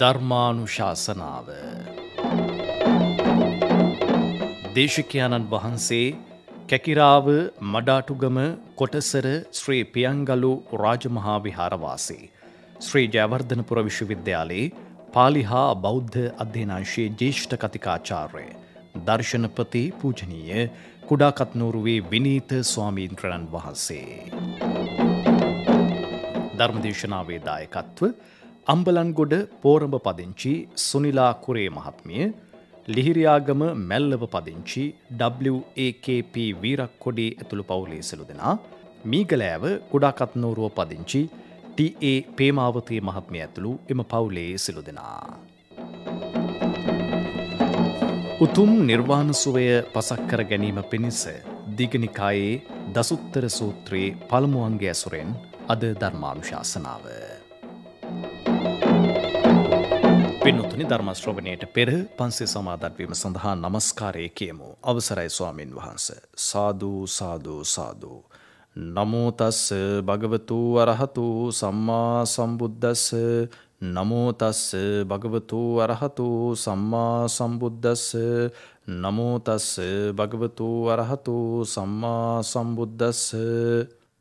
ධර්මානුශාසනාව. දේශකයාණන් වහන්සේ කැකිරාව මඩාටුගම කොටසර ශ්‍රී පියංගලු රාජමහා විහාරවාසේ. ශ්‍රී ජයවර්ධනපුර විශ්වවිද්‍යාලයේ පාලිහා බෞද්ධ අධ්‍යනාංශයේ ජේෂ්ඨ කතිකාචාර්ය. දර්ශනපති පූජනීය කුඩාකත්නූරුවේ විනීත ස්වාමීන්ත්‍රණන් වහන්සේ. ධර්මදේශනාවේ දායකත්ව අම්බලන්ගොඩ පෝරඹ පදිංචි සුනිලා කුරේ මහත්මිය ලිහිරයාගම මැල්ලව පදිංචි WAKP වීරක් කොඩේ ඇතුළු පවුලේ සලු දෙනා මීගලෑව ගොඩාකත්නෝරුව පදිංචි TA පේමාවතයේ මහත්මිය ඇතුළු එම පවුලේ සිලු දෙනා. උතුම් නිර්වාණ සුවය පසක් කර ගැනීම පිණිස දිගනිකායේ දසුත්තර සූත්‍රයේ පළමුුවන්ගේ ඇසුරෙන් අද ධර්මානුශාසනාව. පින්නුතුනි ධර්මශ්‍රවණයට පෙර පන්සේ සමාදත්වීම සඳහා නමස්කාරය කියමු. අවසරයි ස්වාමින් වහන්ස. සාධූ සාධූ සාධූ. නමෝතස්ස භගවතු වරහතු සම්මා සම්බුද්ධස්ස නමෝතස්ස භගවතු වරහතු සම්මා සම්බුද්ධස්ස නමෝතස්ස භගවතු වරහතු සම්මා සම්බුද්ධස්ස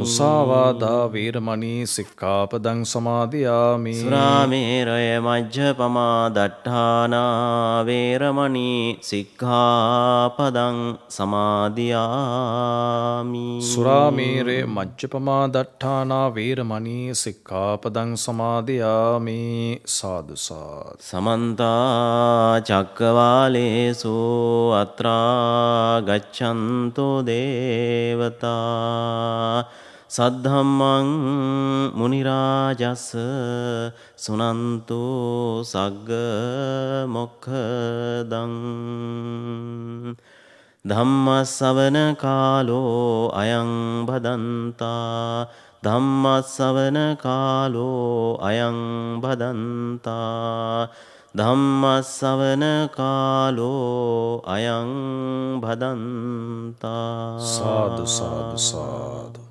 මුසාවාදා වීරමණී සික්ඛාපදං සමාදියාමි සුරාමේරය මජ්ජපමා දට්ඨානා වේරමණී සික්ඛාපදං සමාදියාමි සුරාමේරය මජ්ජපමා දට්ඨානා වේරමණී සික්ඛාපදං සමාදියාමි සාදු සාදු සමන්ත චක්කවාලේසු අත්‍රා ගච්ඡන්තෝ දේවතා සද්ධම්මං මුනි රාජස් සුනන්තෝ සග්ග මොක්ඛදං ධම්මස්සවන කාලෝ අයං බදන්තා ධම්මස්සවන කාලෝ අයං බදන්තා ධම්මස්සවන කාලෝ අයං බදන්තා සාදු සාදු සාදු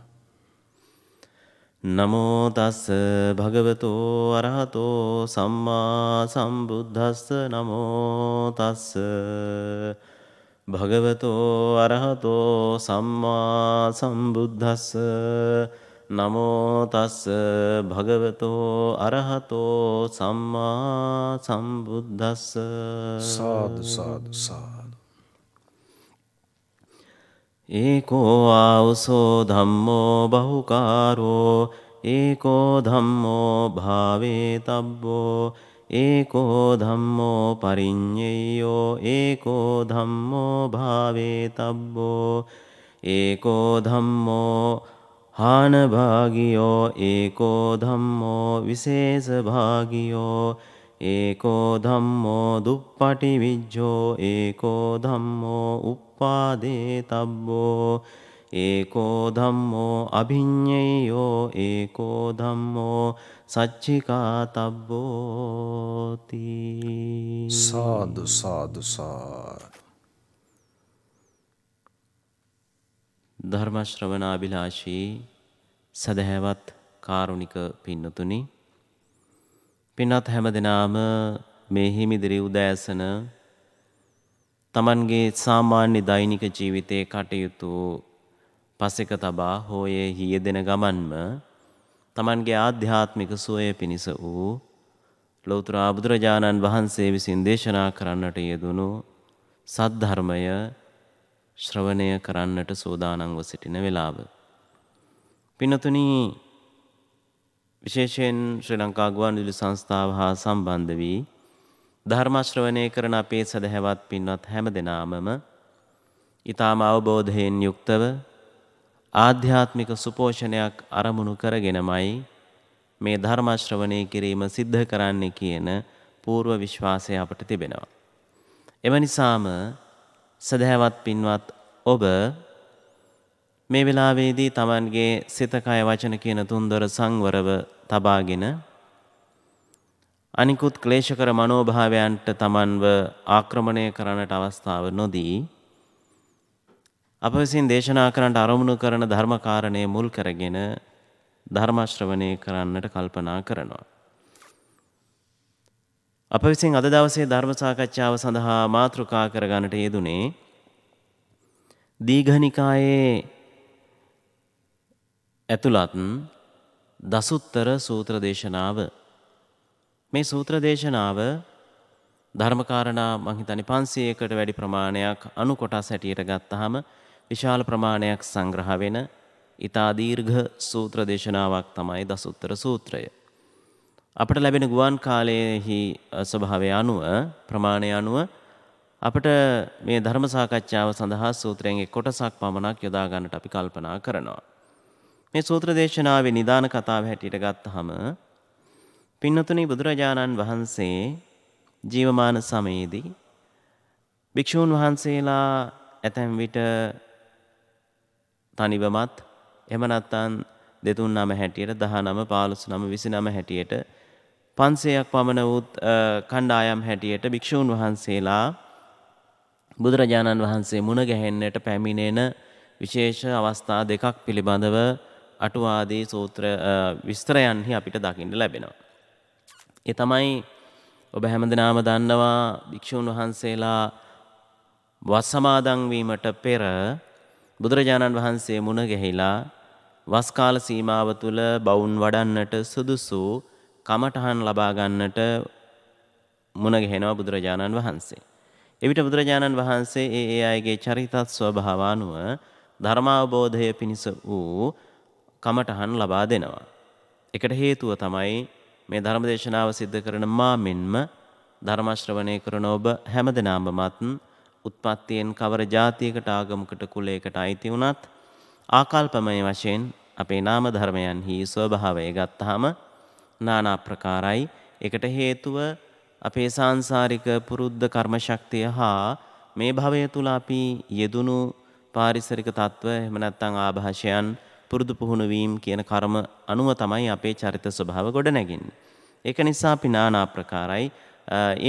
නමෝ තස් භගවතෝ අරහතෝ සම්මා සම්බුද්දස්ස නමෝ තස් භගවතෝ අරහතෝ සම්මා සම්බුද්දස්ස නමෝ තස් භගවතෝ අරහතෝ සම්මා සම්බුද්දස්ස සාදු සාදු සාදු ඒකෝ ආවසෝ ධම්මෝ බහුකාරෝ ඒකෝ ධම්මෝ භාවේ තබ්බෝ ඒකෝ ධම්මෝ පරිඤ්ඤයෝ ඒකෝ ධම්මෝ භාවේ තබ්බෝ ඒකෝ ධම්මෝ හානභාගියෝ ඒකෝ ධම්මෝ විශේෂභාගියෝ ඒකෝ ධම්මෝ දුප්පටි විජ්ජෝ ඒකෝ ධම්මෝ uppādē tabbō ඒකෝ ධම්මෝ අභිඤ්ඤයෝ ඒකෝ ධම්මෝ සච්චිකා තබ්බෝති සාදු සාදු ධර්ම ශ්‍රවණාබිලාෂී සදහැවත් කාරුණික පින්නතුනි පිනත් හැම දෙනාම මේ හිමිදිරි උදෑසන තමන්ගේ සාමාන්‍ය දෛනික ජීවිතයේ කටයුතු පසෙක තබා හෝයේ හියදෙන ගමන්ම තමන්ගේ ආධ්‍යාත්මික සුවය පිණිස වූ ලෞතර බුදුරජාණන් වහන්සේ විසින් දේශනා කරන්නට යෙදුණු සද්ධර්මය ශ්‍රවණය කරන්නට සෝදානංව සිටින වෙලාව. පිනතුනී විශේෂයෙන් ශ්‍රී ලංකා ගුවන්විදුලි සංස්ථාව හා සම්බන්ධ වී ධර්මාශ්‍රවණය කරන අපේ සදහැවත් පින්වත් හැම දෙනාමම ඊ타ම අවබෝධයෙන් යුක්තව ආධ්‍යාත්මික සුපෝෂණයක් අරමුණු කරගෙනමයි මේ ධර්මාශ්‍රවණය කිරීම සිද්ධ කරන්නේ කියන పూర్ව විශ්වාසය අපට තිබෙනවා. එම නිසාම සදහැවත් පින්වත් ඔබ මේ වෙලාවේදී Tamanගේ සිත කය වචන කියන තුන්දොර සංවරව තබාගෙන අනිකුත් ක්ලේශකර මනෝභාවයන්ට Tamanව ආක්‍රමණය කරන්නට අවස්ථාව නොදී අප විසින් දේශනා කරන්නට අරමුණු කරන ධර්මකාරණයේ මුල් කරගෙන ධර්මාශ්‍රවණය කරන්නට කල්පනා කරනවා. අප විසින් අද දවසේ ධර්ම සාකච්ඡාව සඳහා මාතෘකා කරගන්නට යෙදුනේ දීඝනිකායේ ඇතුළත් දසුත්තර සූත්‍ර දේශනාව මේ සූත්‍ර දේශනාව ධර්මකාරණා මං හිතන්නේ 500කට වැඩි ප්‍රමාණයක් අණු කොටස් හැටියට ගත්තාම විශාල ප්‍රමාණයක් සංග්‍රහ වෙන ඊතා දීර්ඝ සූත්‍ර දේශනාවක් තමයි දසුත්තර සූත්‍රය. අපට ලැබෙන ගුවන් කාලයේහි ස්වභාවය අනුව ප්‍රමාණය අනුව අපට මේ ධර්ම සාකච්ඡාව සඳහා සූත්‍රයෙන් එක් කොටසක් පමණක් යොදා ගන්නට අපි කල්පනා කරනවා. මේ සූත්‍ර දේශනාවේ නිදාන කතාව හැටියට ගත්තහම පින්නතුනි බුදුරජාණන් වහන්සේ ජීවමාන සමයේදී භික්ෂූන් වහන්සේලා ඇතැම් විට තනිවමත් එහෙම නැත්නම් දෙතුන් නම හැටියට 19 15 9 29 හැටියට පන්සයක් පමණ වූත් කණ්ඩායම් හැටියට භික්‍ෂූන් වහන්සේලා බුදුරජාණන් වහන්සේ මුණ ගැහෙන්නට පැමිණෙන විශේෂ අවස්ථා දෙකක් පිළිබඳව අටුවාදී සූත්‍ර විස්තරයන්හි අපිට දකිින්ට ලැබෙනවා. එ තමයි ඔබ හැමදනාම දන්නවා භික්‍ෂූන් වහන්සේලා වස්සමාදංවීමට පෙර බුදුරජාණන් වහන්සේ මුණ ගැහිලා වස්කාල සීමාව තුළ බවුන් වඩන්නට සුදුසු කමටහන් ලබාගන්නට මුණගැහෙනවා බුදුරජාණන් වහන්සේ. එවිට බුදුරජාණන් වහන්සේ ඒ ඒ අයගේ චරිතත් ස්වභාවානුව ධර්මාවබෝධය පිණිස වූ කමටහන් ලබා දෙනවා. එකට හේතුව තමයි මේ ධර්මදේශනාව සිද්ධ කරන මා මෙන්ම ධර්මශ්‍රවණය කරන ඔබ හැම දෙනාමමත් උත්පත්තියෙන් කවර ජාතියකට ආගමකට කුලයකට අයිති වුණත් ආකල්පමය වශයෙන් අපේ නාම ධර්මයන්හි ස්වභාවය ගත්තාම নানা ප්‍රකාරයි ඒකට හේතුව අපේ සාංශාරික පුරුද්ධ කර්ම ශක්තිය හා මේ භවය තුල අපි යෙදුණු පාරිසරික තත්ත්ව එහෙම නැත්නම් ආభాෂයන් පුරුදු පුහුණු වීම කියන කර්ම අනුව තමයි අපේ චරිත ස්වභාව ගොඩනැගින්නේ. ඒක නිසා අපි নানা ප්‍රකාරයි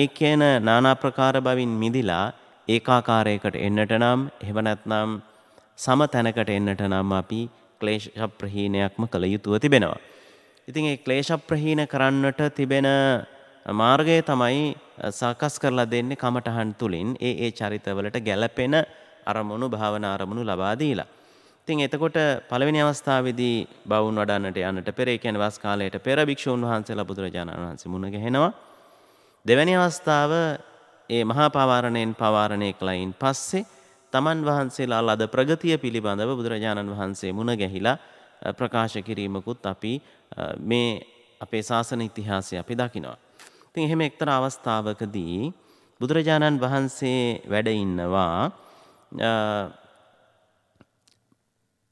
ඒ කියන নানা ප්‍රකාර බවින් මිදිලා ඒකාකාරයකට එන්නට නම් එහෙම නැත්නම් සම තැනකට එන්නට නම් අපි ක්ලේශ ප්‍රහීනයක්ම කළ යුතුව තිබෙනවා. ඉතින් ඒ ක්ලේශ ප්‍රහීන කරන්නට තිබෙන මාර්ගය තමයි සකස් කරලා දෙන්නේ කමටහන් තුලින් ඒ ඒ චරිතවලට ගැළපෙන අරමුණු භාවනා අරමුණු ලබා දීලා. ඉතින් එතකොට පළවෙනි අවස්ථාවේදී බවුන් වඩන්නට යන්නට පෙර ඒ කියන්නේ වස් කාලයට පෙර භික්ෂුන් වහන්සේලා බුදුරජාණන් වහන්සේ මුණ ගැහෙනවා. දෙවැනි අවස්ථාව ඒ මහා පවාරණයෙන් පවාරණය කළයින් පස්සේ තමන් වහන්සේලා ලද ප්‍රගතිය පිළිබඳව බුදුරජාණන් වහන්සේ මුණ ගැහිලා ප්‍රකාශ කිරීමකුත් අපි මේ අපේ ශාසන ඉතිහාසය අපි දකිනවා. ඉතින් එහෙම එක්තරා අවස්ථාවකදී බුදුරජාණන් වහන්සේ වැඩ ඉන්නවා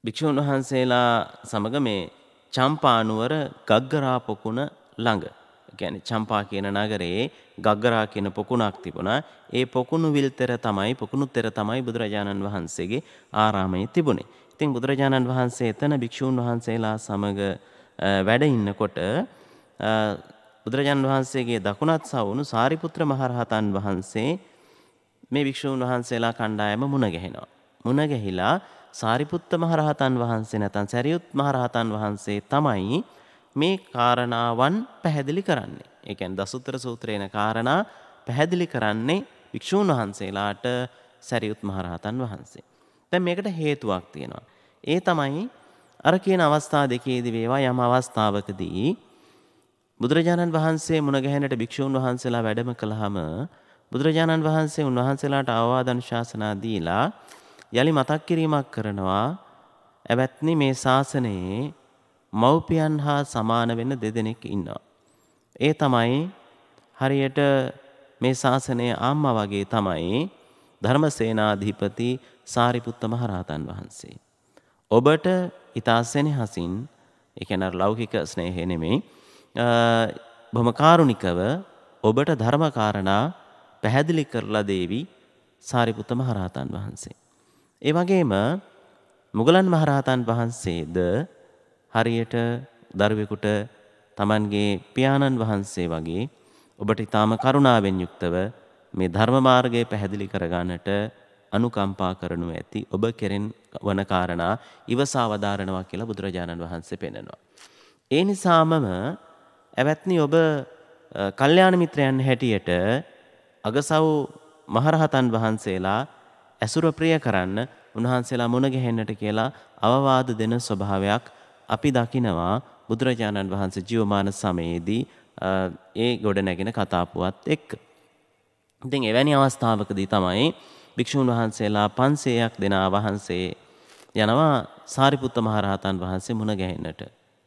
භික්ෂූන් වහන්සේලා සමග මේ චම්පානුවර ගග්ගරා පොකුණ ළඟ ගැන චම්පා කියන නගරයේ ගග්ගරා කියන පොකුණක් තිබුණා ඒ පොකුණු විල්තර තමයි පොකුණු තෙර තමයි බුදුරජාණන් වහන්සේගේ ආරාමයේ තිබුණේ. ඉතින් බුදුරජාණන් වහන්සේ එතන භික්ෂූන් වහන්සේලා සමග වැඩ ඉන්නකොට බුදුරජාණන් වහන්සේගේ දකුණත් සවුණු සාරිපුත්‍ර මහරහතන් වහන්සේ මේ භික්ෂූන් වහන්සේලා කණ්ඩායම මුණ ගැහෙනවා. මුණ ගැහිලා සාරිපුත්ත මහරහතන් වහන්සේ නැතන් සැරියුත් මහරහතන් වහන්සේ තමයි මේ කාරණාවන් පැහැදිලි කරන්නේ. එකැන් දසුත්තර සූත්‍රයන කාරණා පැහැදිලි කරන්නේ භික්‍ෂූන් වහන්සේලාට සැරියුත් මහරහතන් වහන්සේ. තැන් මේකට හේතුවක් තියෙනවා. ඒ තමයි අර කියන අවස්ථා දෙකේදි වේවා යම් අවස්ථාවකදී බුදුරජාණන් වහන්සේ මුණගැහෙනට භික්ෂූන් වහන්සේලා වැඩම කළාම බුදුරජාණන් වහන්සේ උන්වහන්සේලාට ආවාදන් ශාසනා දීලා යලි මතක් කිරීමක් කරනවා ඇවැත්නි මේ ශාසනයේ මව්පියන් හා සමාන වෙන දෙදෙනෙක් ඉන්නවා. ඒ තමයි හරියට මේ ශාසනය ආම්ම වගේ තමයි ධර්මසේනාධිපති සාරිපුත්ත මහරහතන් වහන්සේ. ඔබට ඉතාස්සෙන හසින් එකන ලෞකික ස්නේහය නෙමෙයි බොමකාරුණිකව ඔබට ධර්මකාරණා පැහැදිලි කරලා දේවි සාරිපුත්ත මහරහතන් වහන්සේ. ඒ වගේම මුගලන් මහරහතන් වහන්සේද හරියට දරුවෙකුට තමන්ගේ පියාණන් වහන්සේ වගේ ඔබට ඊටාම කරුණාවෙන් යුක්තව මේ ධර්ම මාර්ගය පැහැදිලි කරගන්නට අනුකම්පා කරනු ඇති ඔබ කෙරෙන් වන කාරණා ඉවසා වදාරනවා කියලා බුදුරජාණන් වහන්සේ පෙන්වනවා. ඒ නිසාමම ඇවැත්නි ඔබ කල්යාණ මිත්‍රයන් හැටියට අගසව් මහරහතන් වහන්සේලා ඇසුර ප්‍රිය කරන්න උන්වහන්සේලා මුණගැහෙන්නට කියලා අවවාද දෙන ස්වභාවයක් අපි දකිනවා බුදුරජාණන් වහන්සේ ජීවමාන සමයේදී ඒ ගොඩ නැගෙන කතාපුවත් එක්ක. ඉතින් එවැනි අවස්ථාවකදී තමයි භික්ෂූන් වහන්සේලා 500ක් දෙනා වහන්සේ යනවා සාරිපුත්ත මහරහතන් වහන්සේ මුණ ගැහෙන්නට.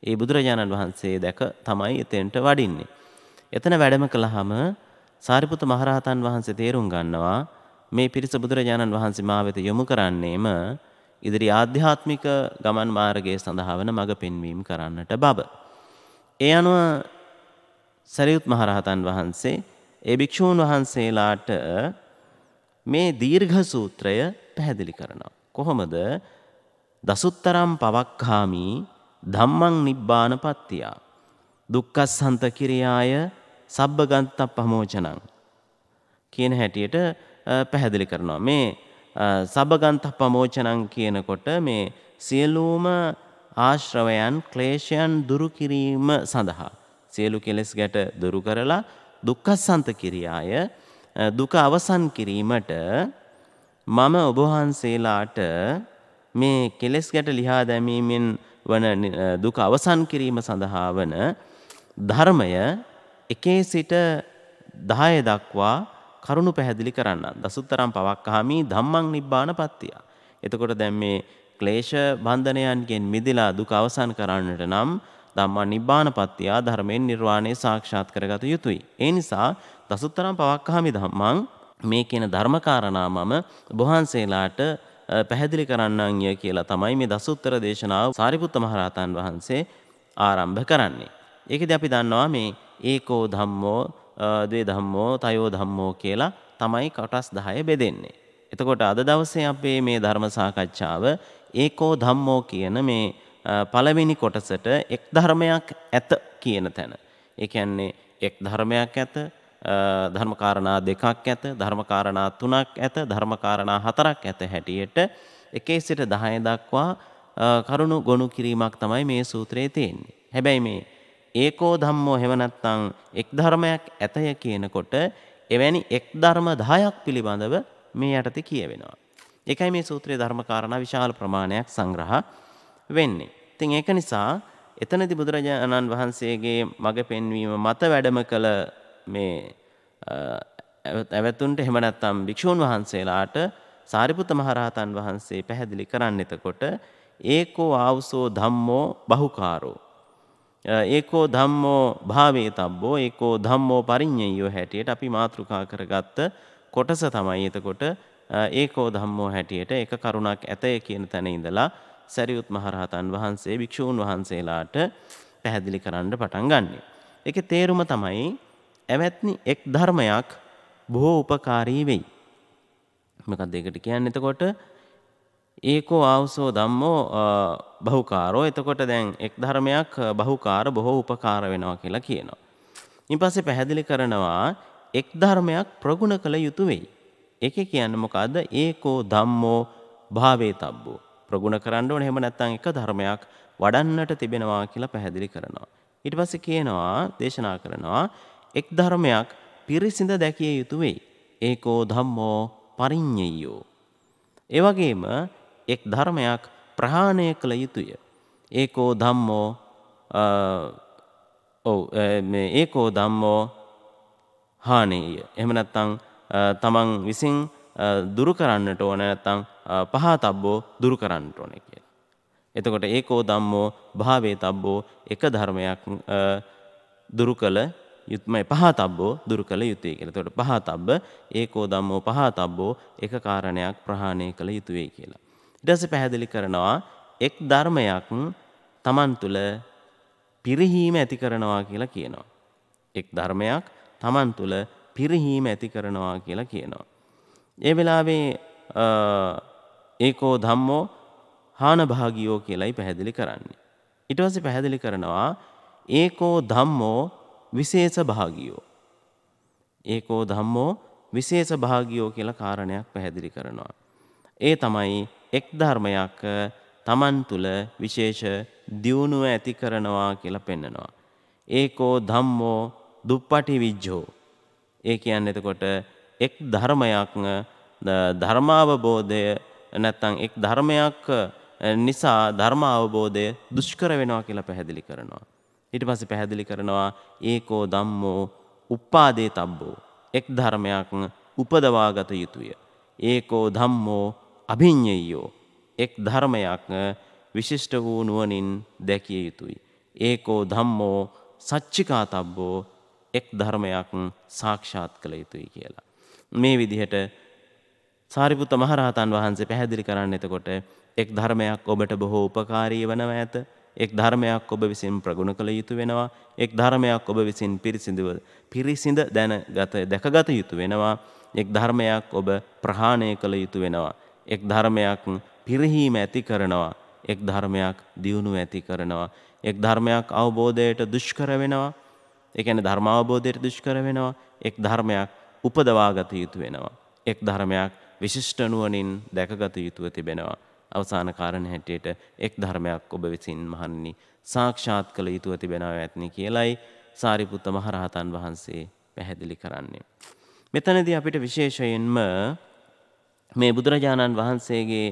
ඒ බුදුරජාණන් වහන්සේ දැක තමයි එතෙන්ට වඩින්නේ. එතන වැඩම කළාම සාරිපුත්ත මහරහතන් වහන්සේ තේරුම් ගන්නවා මේ පිරිස බුදුරජාණන් වහන්සේ මා වෙත යොමු කරන්නේම ඉදිරි ආධ්‍යාත්මික ගමන් මාර්ගයේ සඳහා වන මඟ පෙන්වීම කරන්නට බබ. ඒ අනුව සරියුත් මහරහතන් වහන්සේ ඒ භික්ෂූන් වහන්සේලාට මේ දීර්ඝ සූත්‍රය පැහැදිලි කරනවා. කොහොමද? දසුත්තරම් පවක්ඛාමි ධම්මං නිබ්බාන පත්තියා. දුක්ඛස්සන්ත කිරියාය සබ්බගන්තප්පමෝචනං කියන හැටියට පැහැදිලි කරනවා. මේ සබගන්ත පමෝචනං කියනකොට මේ සියලූම ආශ්‍රවයන් ක්ලේෂයන් දුරු කිරීම සඳහා. සියලු කෙලෙස් ගැට දුරු කරලා දුක්කස්සන්ත කිරියාය දුක අවසන් කිරීමට මම ඔබහන්සේලාට මේ කෙලෙස් ගැට ලිහා දැමීමෙන් වන දුක අවසන් කිරීම සඳහා වන ධර්මය එකේ සිට දහය දක්වා කරුණු පැහැදිලි කරන්න. දසුත්තරම් පවක්කහමි ධම්මං නිබ්බාන පත්තිය. එතකොට දැන් මේ ක්ලේශ බන්ධනයන්ගෙන් මිදිලා දුක අවසන් කරන්නට නම් ධම්මා නිබ්බාන පත්තිය ධර්මයෙන් නිර්වාණය සාක්ෂාත් කරගත යුතුයි. ඒ නිසා දසුත්තරම් පවක්කහමි ධම්මං මේ කියන ධර්මකාරණා මම බොහන්සේලාට පැහැදිලි කරන්නන් ය කියලා තමයි මේ දසුත්තර දේශනාව සාරිපුත්ත මහරහතන් වහන්සේ ආරම්භ කරන්නේ. ඒකද අපි දන්නවා මේ ඒකෝ ධම්මෝ ද්වේ ධම්මෝ තයෝ ධම්මෝ කියලා තමයි කොටස් 10 බෙදෙන්නේ. එතකොට අද දවසේ අපේ මේ ධර්ම සාකච්ඡාව ඒකෝ ධම්මෝ කියන මේ පළවෙනි කොටසට එක් ධර්මයක් ඇත කියන තැන. ඒ කියන්නේ එක් ධර්මයක් ඇත ධර්මකාරණා දෙකක් ඇත ධර්මකාරණා තුනක් ඇත ධර්මකාරණා හතරක් ඇත හැටියට එකේ සිට 10 දක්වා කරුණු ගොනු කිරීමක් තමයි මේ සූත්‍රයේ තියෙන්නේ. හැබැයි මේ ඒකෝ ධම්මෝ හෙව නැත්නම් එක් ධර්මයක් ඇතය කියනකොට එවැනි එක් ධර්ම 10ක් පිළිබඳව මේ යටතේ කියවෙනවා. ඒකයි මේ සූත්‍රයේ ධර්ම කාරණා විශාල ප්‍රමාණයක් සංග්‍රහ වෙන්නේ. ඉතින් ඒක නිසා එතනදී බුදුරජාණන් වහන්සේගේ මඟ පෙන්වීම මත වැඩම කළ මේ ඇවතුන්ට එහෙම නැත්නම් භික්ෂූන් වහන්සේලාට සාරිපුත මහරහතන් වහන්සේ පැහැදිලි කරන්න එතකොට ඒකෝ ආවුසෝ ධම්මෝ බහුකාරෝ ඒකෝ ධම්මෝ භාවේ තබ්බෝ ඒකෝ ධම්මෝ පරිඤ්ඤයෝ හැටියට අපි මාතෘකා කරගත්ත කොටස තමයි එතකොට ඒකෝ ධම්මෝ හැටියට එක කරුණක් ඇතය කියන තැන ඉඳලා සැරියුත් මහරහතන් වහන්සේ භික්ෂූන් වහන්සේලාට පැහැදිලි කරන්න පටන් ගන්නෙ. ඒකේ තේරුම තමයි ඇවැත්නි එක් ධර්මයක් බොහෝ උපකාරී වෙයි. මොකක්ද ඒකට කියන්නේ එතකොට ඒකෝ ආවසෝ ධම්මෝ බහුකාරෝ එතකොට දැන් එක් ධර්මයක් බහුකාර බොහෝ උපකාර වෙනවා කියලා කියනවා. ඉන් පස්සේ පැහැදිලි කරනවා එක් ධර්මයක් ප්‍රගුණ කළ යුතු වෙයි. ඒකේ කියන්නේ මොකද්ද? ඒකෝ ධම්මෝ භාවේ තබ්බෝ. ප්‍රගුණ කරන්න ඕනේ එහෙම නැත්නම් එක ධර්මයක් වඩන්නට තිබෙනවා කියලා පැහැදිලි කරනවා. ඊට පස්සේ කියනවා දේශනා කරනවා එක් ධර්මයක් පිරිසිඳ දැකිය යුතු වෙයි. ඒකෝ ධම්මෝ පරිඤ්ඤයෝ. ඒ වගේම එක් ධර්මයක් ප්‍රහාණය කළ යුතුය. ඒකෝ ධම්මෝ ඔව් ඒකෝ ධම්මෝ හානීය. එහෙම නැත්නම් තමන් විසින් දුරු කරන්නට ඕන නැත්නම් පහතබ්බෝ දුරු කරන්නට ඕනේ කියලා. එතකොට ඒකෝ ධම්මෝ භාවේ තබ්බෝ එක ධර්මයක් දුරු කළ යුත්මයි පහතබ්බෝ දුරු කළ යුතුය කියලා. එතකොට පහතබ්බ ඒකෝ ධම්මෝ පහතබ්බෝ එක කාරණයක් ප්‍රහාණය කළ යුතුයයි කියලා. ඉඩස පැහැදිලි කරනවා එක් ධර්මයක් තමන් තුළ පිරිහීම ඇති කරනවා කියලා කියනවා. එක් ධර්මයක් තමන් තුළ පිරිහීම ඇති කරනවා කියලා කියනවා. ඒ වෙලාවේ ඒකෝ ධම්මෝ හානභාගියෝ කියලයි පැහැදිලි කරන්නේ. ඊට පස්සේ පැහැදිලි කරනවා ඒකෝ ධම්මෝ විශේෂ භාගියෝ. ඒකෝ ධම්මෝ විශේෂ භාගියෝ කියලා කාරණයක් පැහැදිලි කරනවා. ඒ තමයි එක් ධර්මයක් තමන් තුල විශේෂ දියුණුව ඇති කරනවා කියලා පෙන්නනවා. ඒකෝ ධම්මෝ දුප්පටි විජ්ජෝ. ඒ කියන්නේ එතකොට එක් ධර්මයක් ධර්මාවබෝධය නැත්නම් එක් ධර්මයක් නිසා ධර්ම අවබෝධය දුෂ්කර වෙනවා කියලා පැහැදිලි කරනවා. ඊට පස්සේ පැහැදිලි කරනවා ඒකෝ ධම්මෝ උපාදේ තබ්බෝ. එක් ධර්මයක් උපදවාගත යුතුය. ඒකෝ ධම්මෝ අභිඤ්ඤයෝ එක් ධර්මයක් විශිෂ්ට වූ නුවණින් දැකිය යුතුයි. ඒකෝ ධම්මෝ සච්චිකාතබ්බෝ එක් ධර්මයක් සාක්ෂාත් කළ යුතුයි කියලා. මේ විදිහට සාරිපුත්ත මහරහතන් වහන්සේ පැහැදිලි කරන්න එතකොට එක් ධර්මයක් ඔබට බොහෝ උපකාරී වනව ඇත. එක් ධර්මයක් ඔබ විසින් ප්‍රගුණ කළ යුතු වෙනවා. එක් ධර්මයක් ඔබ විසින් පිරිසිඳව පිරිසිඳ දැනගත දැකගත යුතු වෙනවා. එක් ධර්මයක් ඔබ ප්‍රහාණය කළ යුතු වෙනවා. එක් ධර්මයක් පිරිහීම ඇති කරනවා. එක් ධර්මයක් දියුණු ඇති කරනවා. එක් ධර්මයක් අවබෝධයට දුෂ්කර වෙනවා. ඒ කියන්නේ ධර්ම අවබෝධයට දුෂ්කර වෙනවා. එක් ධර්මයක් උපදවාගත යුතු වෙනවා. එක් ධර්මයක් විශිෂ්ට නුවණින් දැකගත යුතුව තිබෙනවා. අවසාන කාරණේ හැටියට එක් ධර්මයක් ඔබ විසින් මහන්නි සාක්ෂාත් කළ යුතුව තිබෙනවා ඇතනි කියලයි සාරිපුත්ත මහරහතන් වහන්සේ පැහැදිලි කරන්නේ. මෙතනදී අපිට විශේෂයෙන්ම මේ බුදුරජාණන් වහන්සේගේ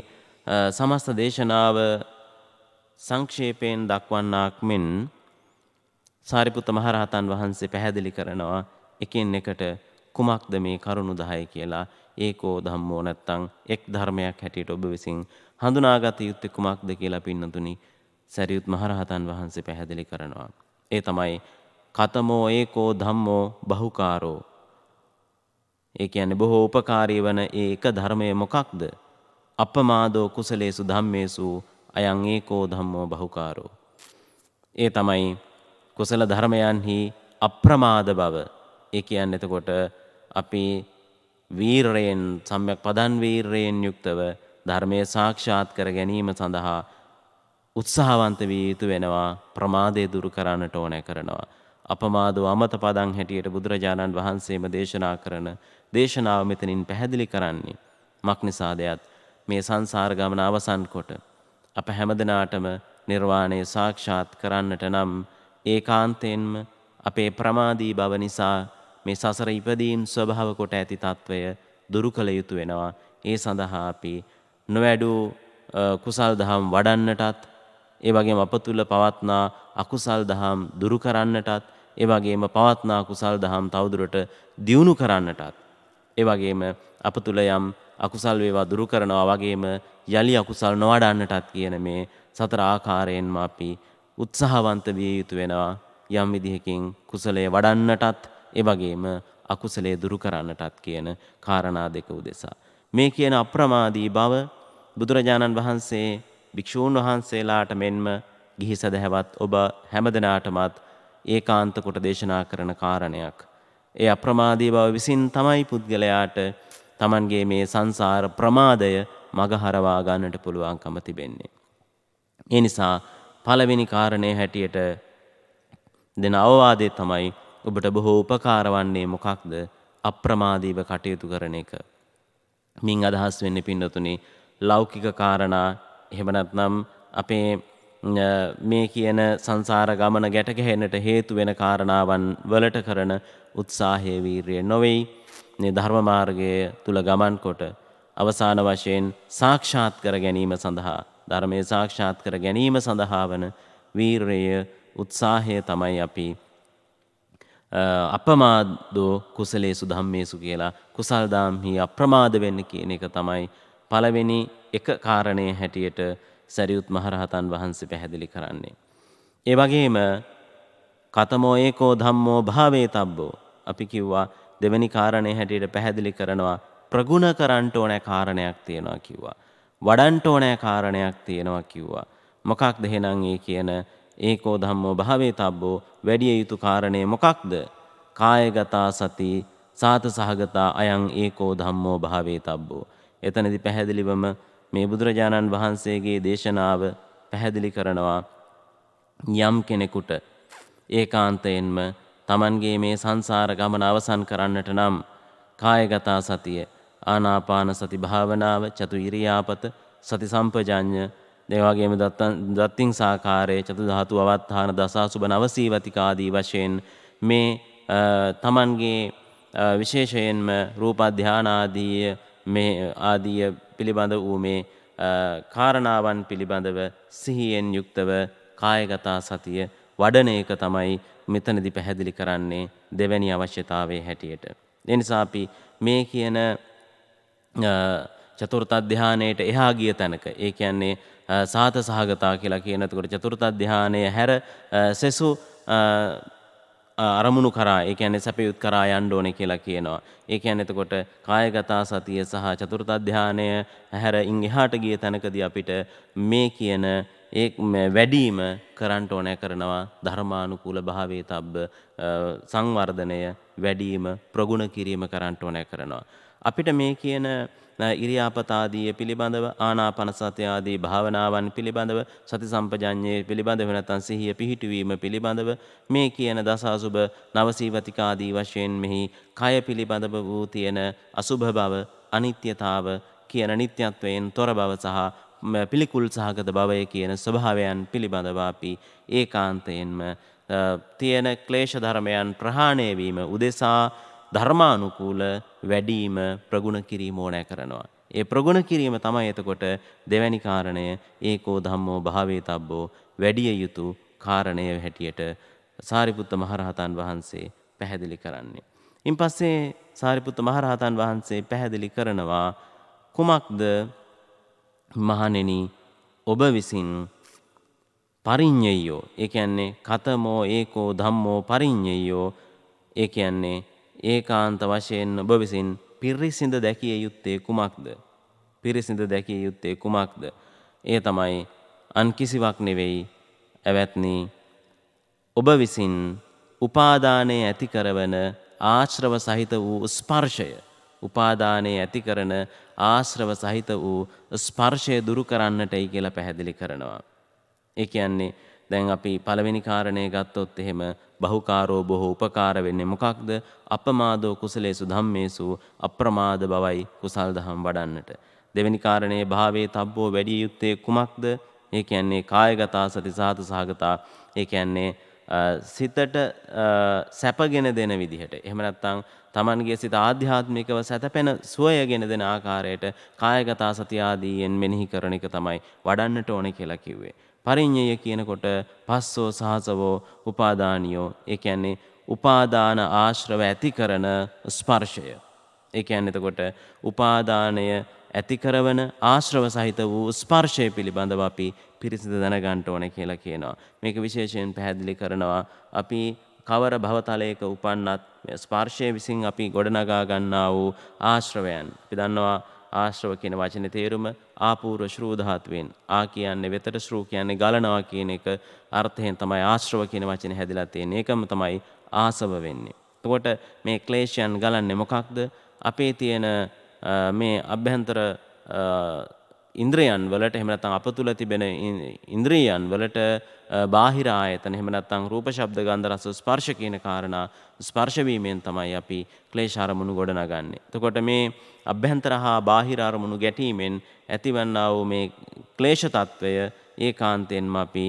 සමස්ත දේශනාව සංක්ෂේපයෙන් දක්වන්නාක් මෙන් සාරිපුත්ත මහරහතන් වහන්සේ පැහැදිලි කරනවා එකින් එකට කුමක්ද මේ කරුණු දහය කියලා ඒකෝ ධම්මෝ නැත්තං එක් ධර්මයක් හැටියට ඔබ විසින් හඳුනාගත යුත්තේ කුමක්ද කියලා පින්නතුනි සැරියුත් මහරහතන් වහන්සේ පැහැදිලි කරනවා. ඒ තමයි කතමෝ ඒකෝ ධම්මෝ බහුකාරෝ ඒ කියන්නේ බොහෝ උපකාරී වන ඒ එක ධර්මය මොකක්ද? අපමාදෝ කුසලේසු ධම්මේසු අයං ඒකෝ ධම්මෝ බහුකාරෝ. ඒ තමයි කුසල ධර්මයන්හි අප්‍රමාද බව. ඒ කියන්නේ එතකොට අපි වීරයෙන් සම්‍යක් පදන් වීරයෙන් යුක්තව ධර්මයේ සාක්ෂාත් කර ගැනීම සඳහා උත්සාහවන්ත විය යුතු වෙනවා ප්‍රමාදය දුරු කරන්නට ඕනෑ කරනවා. අපමාදව අමත පදන් හැටියට බුදුරජාණන් වහන්සේම දේශනා කරන දේශනාව මෙතනින් පැහැදිලි කරන්නේ. මක්නිසාදයත් මේ සංසාර ගමන අවසන් කොට අප හැමදෙනාටම නිර්වාණය සාක්ෂාත් කරන්නට නම් ඒකාන්තයෙන්ම අපේ ප්‍රමාදී බව නිසා මේ සසර ඉපදීම් ස්වභාව කොට ඇති తත්වය දුරු කළ යුතු වෙනවා. ඒ සඳහා අපි නොවැඩූ කුසල් දහම් වඩන්නටත් ඒ වගේම අප තුල පවත්නා අකුසල් දහම් දුරු කරන්නටත් ඒ වගේම පවත්නා කුසල් දහම් තවදුරට දියුණු කරන්නටත් එවගේම අප තුළ යම් අකුසල් වේවා දුරු කරනවා වගේම යළි අකුසල් නොවඩන්නටත් කියන මේ සතර ආකාරයෙන්ම අපි උත්සාහවන්ත විය යුතු වෙනවා යම් විදිහකින් කුසලය වඩන්නටත් එවගේම අකුසලයේ දුරු කරන්නටත් කියන කාරණා දෙක උදෙසා මේ කියන අප්‍රමාදී බව බුදුරජාණන් වහන්සේ භික්ෂූන් වහන්සේලාට මෙන්ම ගිහි සදහැවත් ඔබ හැමදෙනාටමත් ඒකාන්ත කොට දේශනා කරන කාරණයක් ඒ අප්‍රමාදී බව විසින් තමයි පුද්ගලයාට තමන්ගේ මේ සංසාර ප්‍රමාදය මගහරවා ගන්නට පුළුවන්කම තිබෙන්නේ. ඒ නිසා පළවෙනි කාරණය හැටියට දෙන අවවාදය තමයි ඔබට බොහෝ උපකාරවන්නේ මොකක්ද අප්‍රමාදීව කටයුතු කරන එක. මින් අදහස් වෙන්න පින්නතුනි ලෞකික කාරණා එහෙමනත්නම් අපේ මේ කියන සංසාර ගමන ගැටගැහෙන්නට හේතු වෙන කාරණාවන් වලට කරන උත්සාහය වීරිය නොවෙයි මේ ධර්ම මාර්ගය තුල ගමන් කොට අවසාන වශයෙන් සාක්ෂාත් කර ගැනීම සඳහා ධර්මයේ සාක්ෂාත් කර ගැනීම සඳහා වන වීරය උත්සාහය තමයි අපි අපමාදෝ කුසලේසු ධම්මේසු කියලා කුසල් දාම්හි අප්‍රමාද වෙන්න කියන එක තමයි පළවෙනි එක කාරණය හැටියට සැරියුත් මහරහතන් වහන්සේ පැහැදිලි කරන්නේ. ඒ වගේම කතමෝ ඒකෝ ධම්මෝ භාවේ තබ්බෝ අපි කිව්වා දෙවැනි කාරණය හැටියට පැහැදිලි කරනවා ප්‍රගුණ කරන්ට ඕනෑ කාරණයක් තියෙනවා කිව්වා. වඩන්ට ඕනෑ කාරණයක් තියෙනවා කිව්වා. මොකක් දෙහෙනං ඒ කියන ඒකෝ ධම්මෝ භාවේ තබ්බෝ වැඩිය යුතු කාරණය මොකක්ද. කායගතා සති සාත සහගතා අයං ඒකෝ ධම්මෝ භාවේ තබ්බෝ. එතනදි පැහැදිලිවම මේ බුදුරජාණන් වහන්සේගේ දේශනාව පැහැදිලි කරනවා යම් කෙනෙකුට ඒකාන්තයෙන්ම තමන්ගේ මේ සංසාර ගමන අවසන් කරන්නට නම් කායගතා සතිය ආනාපාන සති භාවනාව චතු ඉරියාපත සති සම්පජාඥ දෙවාගේම දත්තිං සාකාරය චතු ධාතු අවත්හාන දසා සුබ නවසීවතිකාදී වශයෙන් මේ තමන්ගේ විශේෂයෙන්ම රූපධ්‍යානාදීය මේ ආදීය පිළිබඳ වූ මේ කාරණාවන් පිළිබඳව සිහියෙන් යුක්තව කායගතා සතිය වඩන එක තමයි මෙතනදි පැහැදිලි කරන්නේ දෙවැනි අවශ්‍යතාවයේ හැටියට. එනිසා අපි මේ කියන චතුර්ථ ධානයට එහා ගිය තැනක ඒ කියන්නේ සාත සහගතා කියලා කියනකොට චතුර්ථ ධානය හැර සෙසු අරමුණු කරා ඒ කියන්නේ සැපයුත් කරා යන්න ඕනේ කියලා කියනවා. ඒ කියන්නේ එතකොට කායගතා සතිය සහ චතුර්ථ ධානය හැර ඉන් එහාට ගිය තැනකදී අපිට මේ කියන ඒ වැඩීම කරන්ට ඕනෑ කරනවා ධර්මානුකූල භාවේ තබ්බ සංවර්ධනය වැඩීම ප්‍රගුණ කිරීම කරන්ට ඕනෑ කරනවා. අපිට මේ කියන ඉරියාපතාදීය පිළිබඳව ආනාපනසතයාදී භාවනාවන් පිළිබඳව සති සම්පජඤ්ඤයේ පිළිබඳව නැත්නම් සිහිය පිහිටුවීම පිළිබඳව මේ කියන දසාසුබ නවසීවතිකාදී වශයෙන් මෙහි කය පිළිබඳව වූ තියෙන අසුභ බව අනිත්‍යතාව කියන නිත්‍යත්වයෙන් තොර බව සහ පිළිකුල් සහගත බවය කියන ස්වභාවයන් පිළිබඳව අපි ඒකාන්තයෙන්ම තියෙන ක්ලේශ ධර්මයන් ප්‍රහාණය වීම උදෙසා ධර්මානුකූල වැඩිම ප්‍රගුණ කිරීම ඕනෑ කරනවා. ඒ ප්‍රගුණ කිරීම තමයි එතකොට දෙවැනි කාරණය ඒකෝ ධම්මෝ භාවේතබ්බෝ වැඩිය යුතු කාරණය හැටියට සාරිපුත්ත මහරහතන් වහන්සේ පැහැදිලි කරන්නේ. ඉන් පස්සේ සාරිපුත්ත මහරහතන් වහන්සේ පැහැදිලි කරනවා කුමක්ද මහනෙනි ඔබ විසින් පරිඤ්ඤයෝ ඒ කියන්නේ කතමෝ ඒකෝ ධම්මෝ පරිඤ්ඤයෝ ඒ කියන්නේ ඒකාන්ත වශයෙන් ඔබ විසින් පිරිසිඳ දැකිය යුත්තේ කුමක්ද පිරිසිඳ දැකිය යුත්තේ කුමක්ද ඒ තමයි අන් කිසිවක් නෙවෙයි ඇවැත්නි ඔබ විසින් උපාදානයේ ඇති කරවන ආශ්‍රව සහිත වූ ස්පර්ශය උපාදානයේ ඇති කරන ආශ්‍රව සහිත වූ ස්පර්ශය දුරු කරන්නටයි කියලා පැහැදිලි කරනවා. ඒ කියන්නේ දැන් අපි පළවෙනි කාරණේ ගත්තොත් එහෙම බහුකාරෝ බොහෝ උපකාර වෙන්නේ මොකක්ද? අපමාදෝ කුසලේසු ධම්මේසු අප්‍රමාද බවයි කුසල් දහම් වඩන්නට. දෙවෙනි කාරණේ භාවේ තබ්බෝ වැඩි යුත්තේ කුමක්ද? ඒ කියන්නේ කායගතා සති සාත සහගතා. ඒ කියන්නේ සිතට සැපගෙන දෙන විදිහට. එහෙම නැත්නම් තමන්ගේ සිත ආධ්‍යාත්මිකව සැතපෙන සුවය ගෙන දෙන ආකාරයට කායගතා සතියාදීයෙන් මෙනෙහි කරන එක තමයි වඩන්නට ඕන කියලා කිව්වේ. පරිඤ්ඤය කියනකොට පස්සෝ සහසවෝ උපාදානියෝ ඒ කියන්නේ උපාදාන ආශ්‍රව ඇති කරන ස්පර්ශය. ඒ කියන්නේ එතකොට උපාදානය ඇති කරවන ආශ්‍රව සහිත වූ ස්පර්ශය පිළිබඳව අපි පිරිසිදු දැනගන්න ඕනේ කියලා කියනවා. මේක විශේෂයෙන් පැහැදිලි කරනවා අපි කවර භවතලයක උපන්නත් ස්පර්ශය විසින් අපි ගොඩනගා ගන්නා වූ ආශ්‍රවයන්. අපි දන්නවා ආශ්‍රව කියන වචනේ තේරුම ආපූර්ව ශ්‍රූ ධාතුවෙන්. ආ කියන්නේ වෙතට ශ්‍රූ කියන්නේ ගලනවා කියන එක අර්ථයෙන් තමයි ආශ්‍රව කියන වචනේ හැදිලා තියෙන්නේ. ඒකම තමයි ආසව වෙන්නේ. එතකොට මේ ක්ලේශයන් ගලන්නේ මොකක්ද? අපේ තියෙන මේ අභ්‍යන්තර ඉන්ද්‍රයන් වලට එහෙම නැත්නම් අප තුල තිබෙන ඉන්ද්‍රියයන් වලට බාහිර ආයතන එහෙම නැත්නම් රූප ශබ්ද ගන්ධ රස ස්පර්ශ කියන කාරණා ස්පර්ශ වීමෙන් තමයි අපි ක්ලේශ අරමුණු ගොඩනගන්නේ. එතකොට මේ අභ්‍යන්තර හා බාහිර අරමුණු ගැටීමෙන් ඇතිවන්නා වූ මේ ක්ලේශ తত্ত্বය ඒකාන්තයෙන්ම අපි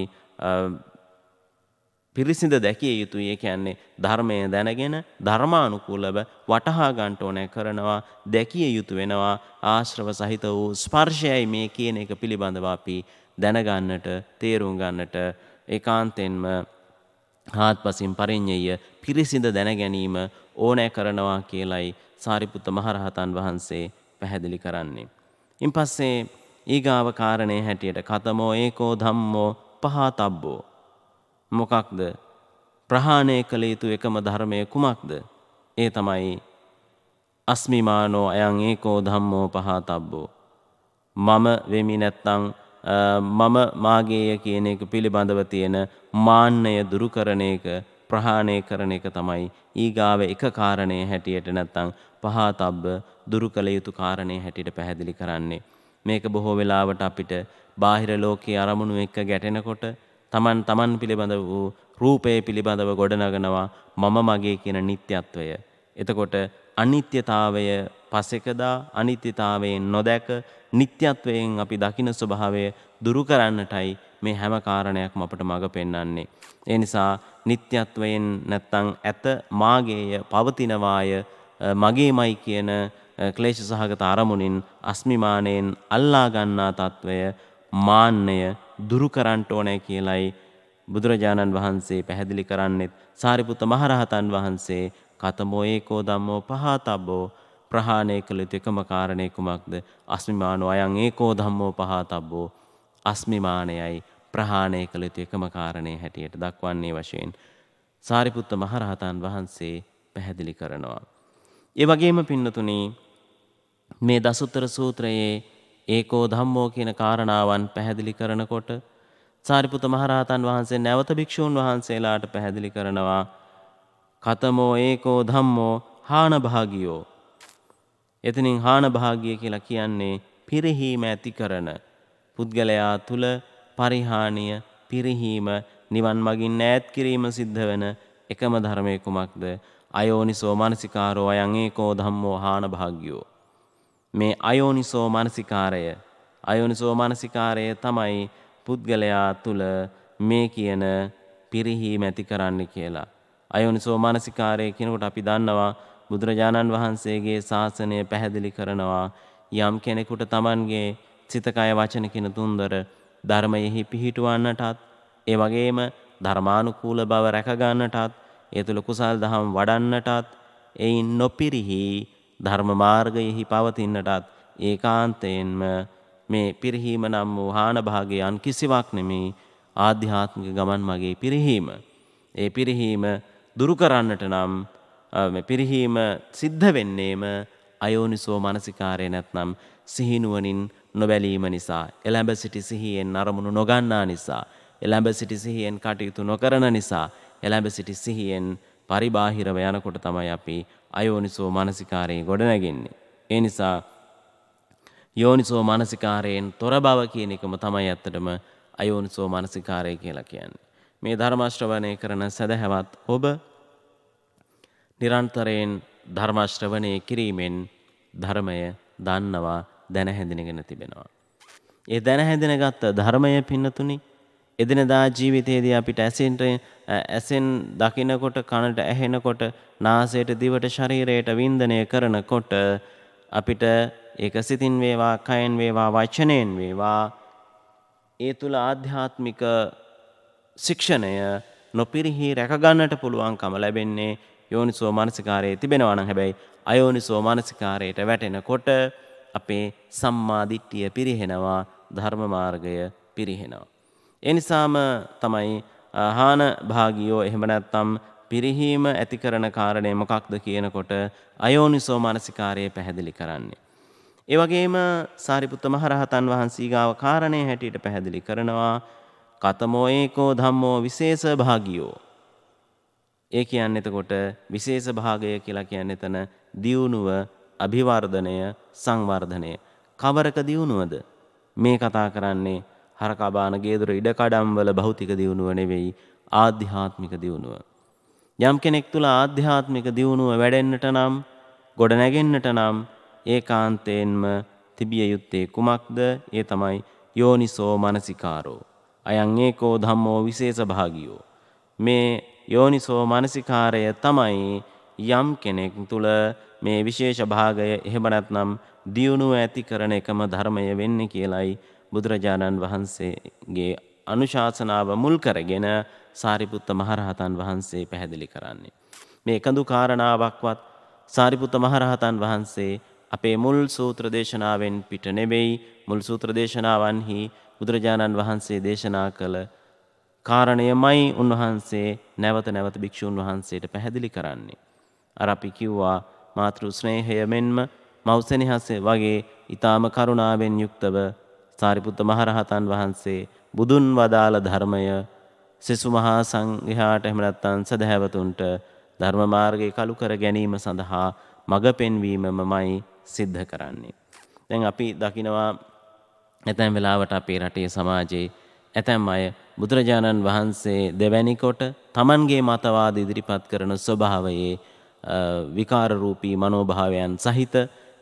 පිරිසිඳ දැකිය යුතුය කියන්නේ ධර්මය දැනගෙන ධර්මානුකූලව වටහා ගන්නට ඕන කරනවා දැකිය යුතු වෙනවා ආශ්‍රව සහිත වූ ස්පර්ශයයි මේ කියන එක පිළිබඳව අපි දැනගන්නට තේරුම් ගන්නට ඒකාන්තෙන්ම හාත්පසින් පරිඤ්ඤය පිරිසිඳ දැන ගැනීම ඕනෑ කරනවා කියලයි සාරිපුත්ත මහරහතන් වහන්සේ පැහැදිලි කරන්නේ. ඉන් පස්සේ ඊගාව කාරණේ හැටියට කතමෝ ඒකෝ ධම්මෝ පහතබ්බෝ මොකක්ද ප්‍රහාණය කළ යුතු එකම ධර්මය කුමක්ද ඒ තමයි අස්මිමානෝ අයං ඒකෝ ධම්මෝ පහතබ්බෝ මම වෙමි නැත්තං මම මාගේය කියන එක පිළිබඳව තියෙන මාන්නය දුරු කරන එක ප්‍රහාණය කරන එක තමයි ඊගාව එක කාරණේ හැටියට නැත්තං පහතබ්බ දුරු කළ යුතු කාරණේ හැටියට පැහැදිලි කරන්නේ මේක බොහෝ වෙලාවට අපිට බාහිර ලෝකයේ අරමුණු එක්ක ගැටෙනකොට තමන් තමන් පිළිබඳ වූ රූපය පිළිබඳව ගොඩනගනවා මම මගේ කියන නිත්‍යත්වය. එතකොට අනිත්‍යතාවය පසෙකදා අනිත්‍යතාවයෙන් නොදැක නිත්‍යත්වයෙන් අපි දකින ස්වභාවය දුරු කරන්නටයි මේ හැම කාරණයක්ම අපට මඟ පෙන්වන්නේ. ඒ නිසා නිත්‍යත්වයෙන් නැත්තං ඇත මාගේය පවතිනවාය මගේමයි කියන ක්ලේශ සහගත අරමුණින් අස්මිමානයෙන් අල්ලා ගන්නා තත්වය මාන්නය දුරු කරන්නට ඕනෑ කියලයි බුදුරජාණන් වහන්සේ පැහැදිලි කරන්නෙත් සාරිපුත මහරහතන් වහන්සේ කතමෝ ඒකෝ ධම්මෝ පහතබ්බෝ ප්‍රහාණය කළ යුතු එකම කාරණේ කුමක්ද අස්මිමානෝ අයං ඒකෝ ධම්මෝ පහතබ්බෝ අස්මිමානයයි ප්‍රහාණය කළ යුතු එකම කාරණේ හැටියට දක්වන්නේ වශයෙන් සාරිපුත්ත මහරහතන් වහන්සේ පැහැදිලි කරනවා. ඒ වගේම පින්නතුනි මේ දසුතර සූත්‍රයේ ඒකෝ ධම්මෝ කියන කාරණාවන් පැහැදිලි කරනකොට සාරිපුත මහරහතන් වහන්සේ නැවත භික්ෂූන් වහන්සේලාට පැහැදිලි කරනවා කතමෝ ඒකෝ ධම්මෝ හානභාගියෝ එතනින් හානභාගිය කියලා කියන්නේ පිරිහීම ඇති කරන පුද්ගලයා තුල පරිහානිය පිරිහීම නිවන් මගින් ඈත් කිරීම සිද්ධ වෙන එකම ධර්මයේ කුමක්ද අයෝනිසෝ මානසිකාරෝ අයං ඒකෝ ධම්මෝ හානභාග්‍යෝ මේ අයෝනිසෝ මානසිකාරය අයෝනිසෝ මානසිකාරය තමයි පුද්ගලයා තුල මේ කියන පිරිහීම ඇති කරන්න කියලා. අයෝනිසෝ මානසිකාරය කියනකොට අපි දන්නවා බුදුරජාණන් වහන්සේගේ ශාසනය පැහැදිලි කරනවා යම් කෙනෙකුට Tamanගේ සිතකය වචන කියන තුන්දර ධර්මයෙහි පිහිටුවන්නටත් ඒ වගේම ධර්මානුකූල බව රැක ගන්නටත් ඒ තුල කුසල් දහම් වඩන්නටත් එයින් නොපිරිහි ධර්ම මාර්ගයෙහි පවතින්නටත් ඒකාන්තයෙන්ම මේ පිරිහීම නම් වූ හානභාගයන් කිසිවක් නෙමේ ආධ්‍යාත්මික ගමන් මගේ පිරිහීම. ඒ පිරිහීම දුරු කරන්නට නම් පිරිහීම සිද්ධ වෙන්නේම අයෝනිසෝ මනසිකාරය නැත්නම් සිහිනුවනින් නොබැලීම නිසා එළැඹ සිටි සිහියෙන් අරමුණු නොගන්නා නිසා එළැඹ සිටි සිහියෙන් කටයුතු නොකරන නිසා එළැඹ සිටි සිහියෙන් පරිබාහිරව යනකොට තමයි අපි අයෝනිසෝ මානසිකාරයේ ගොඩනැගෙන්නේ. ඒ නිසා යෝනිසෝ මානසිකාරයෙන් තොර බව කියන එකම තමයි ඇත්තටම අයෝනිසෝ මානසිකාරය කියලා කියන්නේ. මේ ධර්මාශ්‍රවණය කරන සදහැවත් ඔබ නිරන්තරයෙන් ධර්මාශ්‍රවණය කිරීමෙන් ධර්මය දන්නවා දැන හැඳිනගෙන තිබෙනවා. ඒ දැන හැඳිනගත් ධර්මය පින්නතුනි එදිනදා ජීවිතයේදී අපිට ඇසෙන්ට ඇසෙන් දකිනකොට කනට ඇහෙනකොට නාසයට දිවට ශරීරයට වින්දනය කරනකොට අපිට ඒක සිතින් වේවා කයෙන් වේවා වචනයෙන් වේවා ඒ තුල ආධ්‍යාත්මික ශික්ෂණය නොපිරිහි රැකගන්නට පුළුවන්කම ලැබෙන්නේ යෝනිසෝ මානසිකාරයේ තිබෙනවා නම් හැබැයි අයෝනිසෝ මානසිකාරයට වැටෙනකොට අපේ සම්මා දිට්ඨිය පිරිහෙනවා ධර්ම මාර්ගය පිරිහෙනවා ඒ නිසාම තමයි හාන භාගියෝ එහෙම නැත්නම් පිරිහීම ඇති කරන කාරණේ මොකක්ද කියනකොට අයෝනිසෝ මානසිකාරයේ පැහැදිලි කරන්නේ. ඒ වගේම සාරිපුත්ත මහරහතන් වහන්සේ ගාව කාරණේ හැටියට පැහැදිලි කරනවා කතමෝ ඒකෝ ධම්මෝ විශේෂ භාගියෝ. ඒ කියන්නේ එතකොට විශේෂ භාගය කියලා කියන්නේ එතන දියුණුව, අභිවර්ධනය, සංවර්ධනය. කවරක දියුණුවද? මේ කතා කරන්නේ හරකබාන ගේදුර ඉඩකඩම්වල භෞතික දියුණුව නෙවෙයි ආධ්‍යාත්මික දියුණුව. යම් කෙනෙක් තුළ ආධ්‍යාත්මික දියුණුව වැඩෙන්නට නම් ගොඩනැගෙන්නට නම් ඒ කාන්තයෙන්ම තිබිය යුත්තේ කුමක්ද ඒ තමයි යෝනිසෝ මනසිකාරෝ. අයං ඒකෝ ධම්මෝ විශේෂ භාගියෝ. මේ යෝනිසෝ මනසිකාරය තමයි යම් කෙනෙක් තුළ මේ විශේෂ භාගය එහෙම නැත්නම් දියුණුව ඇති කරන එකම ධර්මය වෙන්නේ කියලයි බුදුරජාණන් වහන්සේගේ අනුශාසනාව මුල් කරගෙන සාරිපුත්ත මහරහතන් වහන්සේ පැහැදිලි කරන්නේ. මේ එකඳු කාරණාවක්වත් සාරිපුත්ත මහරහතන් වහන්සේ අපේ මුල් සූත්‍ර දේශනාවෙන් පිට නෙවෙයි මුල් සූත්‍ර දේශනාවන්හි බුදුරජාණන් වහන්සේ දේශනා කළ කාරණයමයි උන්වහන්සේ නැවත නැවත භික්‍ෂූන් වහන්සේට පැහැදිලි කරන්නේ. අර අපි කිව්වා මාතෘ ස්නේහය මෙන්ම මෞසනිහසේ වගේ ඊ타ම කරුණාවෙන් යුක්තව සාරිපුත්ත මහරහතන් වහන්සේ බුදුන් වදාළ ධර්මය සෙසු මහා සංඝයාට එහෙම නැත්නම් සදහැවතුන්ට ධර්ම මාර්ගයේ කලු කර ගැනීම සඳහා මඟ පෙන්වීමමයි සිද්ධ කරන්නේ. දැන් අපි දකිනවා ඇතැම් වෙලාවට අපේ රටේ සමාජයේ ඇතැම් අය බුදුරජාණන් වහන්සේ දෙවැනි කොට Tamanගේ මතවාද ඉදිරිපත් කරන ස්වභාවයේ විකාර රූපී මනෝභාවයන් සහිත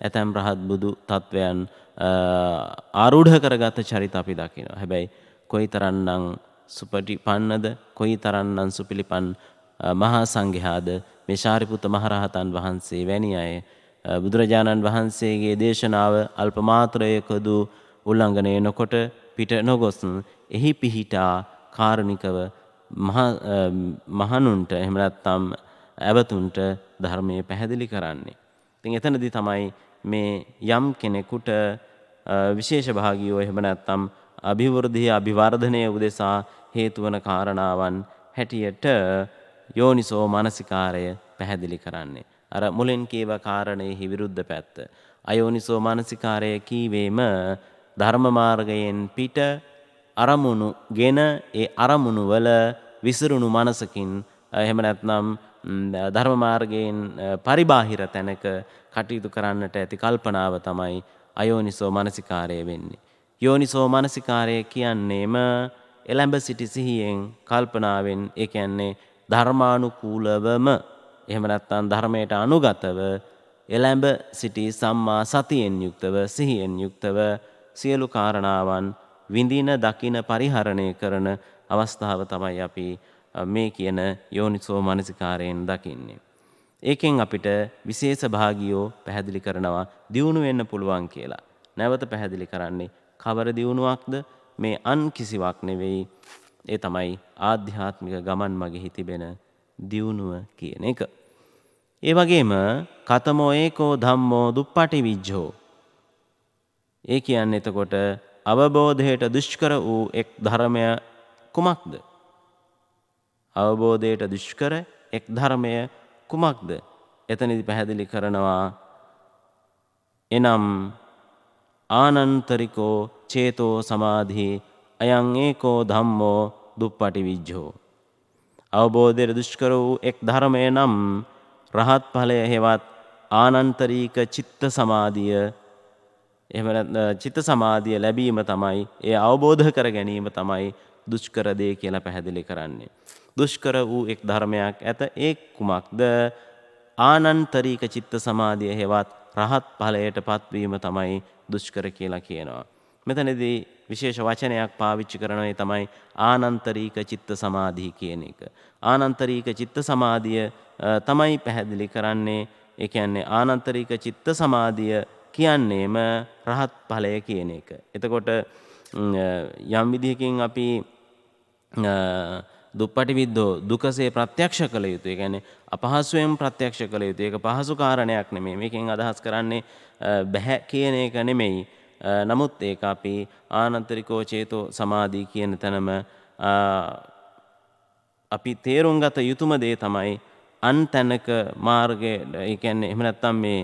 ඇතැම් රහත් බුදු තත්වයන් ආරූඪ කරගත චරිත අපි දකිනවා. හැබැයි කොයි තරන්නම් සුපටි පන්නද කොයි තරන්නම් සුපිලිපන් මහා සංඝයාද මේ ශාරිපුත මහරහතන් වහන්සේ වැනි අය බුදුරජාණන් වහන්සේගේ දේශනාව අල්පමාත්‍රයකදු උල්ලංඝනය නොකොට පිට නොගොස් එහි පිහිටා කාරුණිකව මහනුන්ට එහෙම නැත්නම් ඇවතුන්ට ධර්මයේ පැහැදිලි කරන්නේ. ඉතින් එතනදී තමයි මේ යම් කෙනෙකුට විශේෂ භාගීව එහෙම නැත්නම් අභිවෘද්ධිය අභිවර්ධනය උදෙසා හේතු වන කාරණාවන් හැටියට යෝනිසෝ මානසිකාරය පැහැදිලි කරන්නේ අර මුලින් කීව කාරණේ විරුද්ධ පැත්ත අයෝනිසෝ මානසිකාරය කීවේම ධර්ම මාර්ගයෙන් පිට අරමුණු ගෙන ඒ අරමුණු වල විසිරුණු මනසකින් එහෙම නැත්නම් ධර්ම මාර්ගයෙන් පරිබාහිර තැනක කටයුතු කරන්නට ඇති කල්පනාව තමයි අයෝනිසෝ මනසිකාරය වෙන්නේ. යෝනිසෝ මනසිකාරය කියන්නේම එළඹ සිටි සිහියෙන් කල්පනාවෙන් ඒ කියන්නේ ධර්මානුකූලවම එහෙම නැත්නම් ධර්මයට අනුගතව එළඹ සිටි සම්මා සතියෙන් යුක්තව සිහියෙන් යුක්තව සියලු කාරණාවන් විඳින දකින පරිහරණය කරන අවස්ථාව තමයි අපි මේ කියන යෝනිසෝ මනසිකාරයෙන් දකින්නේ. ඒකෙන් අපිට විශේෂ භාගියෝ පැහැදිලි කරනවා දියුණු වෙන්න පුළුවන් කියලා. නැවත පැහැදිලි කරන්නේ කවර දියුණුවක්ද මේ අන් කිසිවක් නෙවෙයි. ඒ තමයි ආධ්‍යාත්මික ගමන් මගෙහි තිබෙන දියුණුව කියන එක. ඒ වගේම කතමෝ ඒකෝ ධම්මෝ දුප්පටි විජ්ජෝ. ඒ කියන්නේ එතකොට අවබෝධයට දුෂ්කර වූ එක් ධර්මය කුමක්ද? අවබෝධයට දුෂ්කර එක් ධර්මය කුමක්ද එතනදි පැහැදිලි කරනවා එනම් ආනන්තරිකෝ චේතෝ සමාධී අයං ඒකෝ ධම්මෝ දුප්පටි විජ්ජෝ. අවබෝධයට දුෂ්කර වූ එක් ධර්මය නම් රහත් ඵලය හෙවත් ආනන්තරීක චිත්ත සමාධිය එහම චිත්ත සමාධිය ලැබීම තමයි ඒ අවබෝධ කර ගැනීම තමයි දුෂ්කරදය කියලා පැහැදිලි කරන්නේ. දුෂ්කර වූ එක් ධර්මයක් ඇත ඒ කුමක්ද ආනන්තරීක චිත්ත සමාධිය හෙවත් රහත් ඵලයට පත්වීම තමයි දුෂ්කර කියලා කියනවා. මෙතනදී විශේෂ වචනයක් පාවිච්චි කරනයි තමයි ආනන්තරීක චිත්ත සමාධී කියන එක. ආනන්තරීක චිත්ත සමාධිය තමයි පැහැදිලි කරන්නේ ඒ කියන්නේ ආනන්තරීක චිත්ත සමාධිය කියන්නේම රහත් ඵලය කියන එක. එතකොට යම් විදිහකින් අපි දුප්පටි විද්දෝ දුකසේ ප්‍රත්‍යක්ෂ කළ යුතු. ඒ කියන්නේ අපහසුයෙන් ප්‍රත්‍යක්ෂ කළ යුතු. ඒක පහසු කාරණයක් නෙමෙයි. මේකෙන් අදහස් කරන්නේ බෑ කියන එක නෙමෙයි. නමුත් ඒක අපි ආනන්තරිකෝ චේතෝ සමාධි කියන තැනම අපි තේරුම් ගත යුතුම දේ තමයි අන් තැනක මාර්ගය ඒ කියන්නේ එහෙම නැත්නම් මේ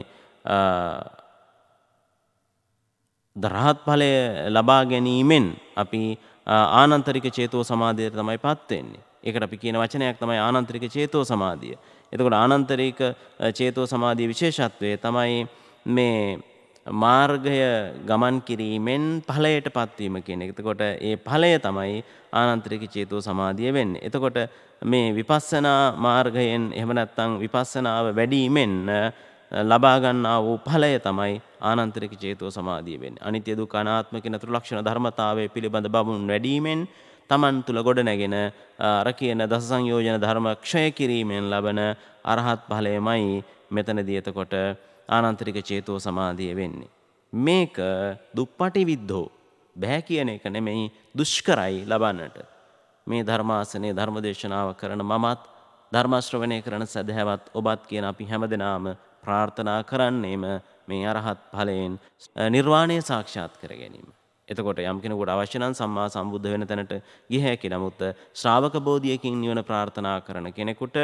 දරහත් ඵලය ලබා ගැනීමෙන් අපි ආනන්තරික චේතෝ සමාධියට තමයි පත් වෙන්නේ. ඒකට අපි කියන වචනයක් තමයි ආනන්තරික චේතෝ සමාධිය. එතකොට ආනන්තරික චේතෝ සමාධිය විශේෂත්වය තමයි මේ මාර්ගය ගමන් කිරීමෙන් ඵලයට පත්වීම කියන එක. එතකොට ඒ ඵලය තමයි ආනන්තරික චේතෝ සමාධිය වෙන්නේ. එතකොට මේ විපස්සනා මාර්ගයෙන් එහෙම නැත්නම් විපස්සනාව වැඩිමෙන් ලබාගන්නා වූ පලය තමයි ආනන්තරික චේතෝ සමාධියවෙන් අනිත්‍ය දුක් අනාත්ම කියන ත්‍රිලක්ෂණ ධර්මතාවය පිළිබඳ බමුණු වැඩීමෙන් තමන් තුළ ගොඩනැගෙන අර කියන දස සංයෝජන ධර්ම ක්ෂය කිරීමෙන් ලබන අරහත් ඵලයමයි මෙතනදී එතකොට ආනන්තරික චේතෝ සමාධිය වෙන්නේ. මේක දුප්පටි විද්ධෝ බෑ කියන එක නෙමෙයි දුෂ්කරයි ලබන්නට. මේ ධර්මාසනේ ධර්මදේශනාව කරන මමත් ධර්මාශ්‍රවණය කරන සදහැවත් ඔබත් කියන අපි හැමදෙනාම ප්‍රාර්ථනා කරන්නේම මේ අරහත් ඵලයෙන් නිර්වාණය සාක්ෂාත් කර ගැනීම. එතකොට යම් කෙනෙකුට අවශ්‍ය නම් සම්මා සම්බුද්ධ වෙන තැනට ගිය හැකි. නමුත් ශ්‍රාවක බෝධියකින් නිවන ප්‍රාර්ථනා කරන කෙනෙකුට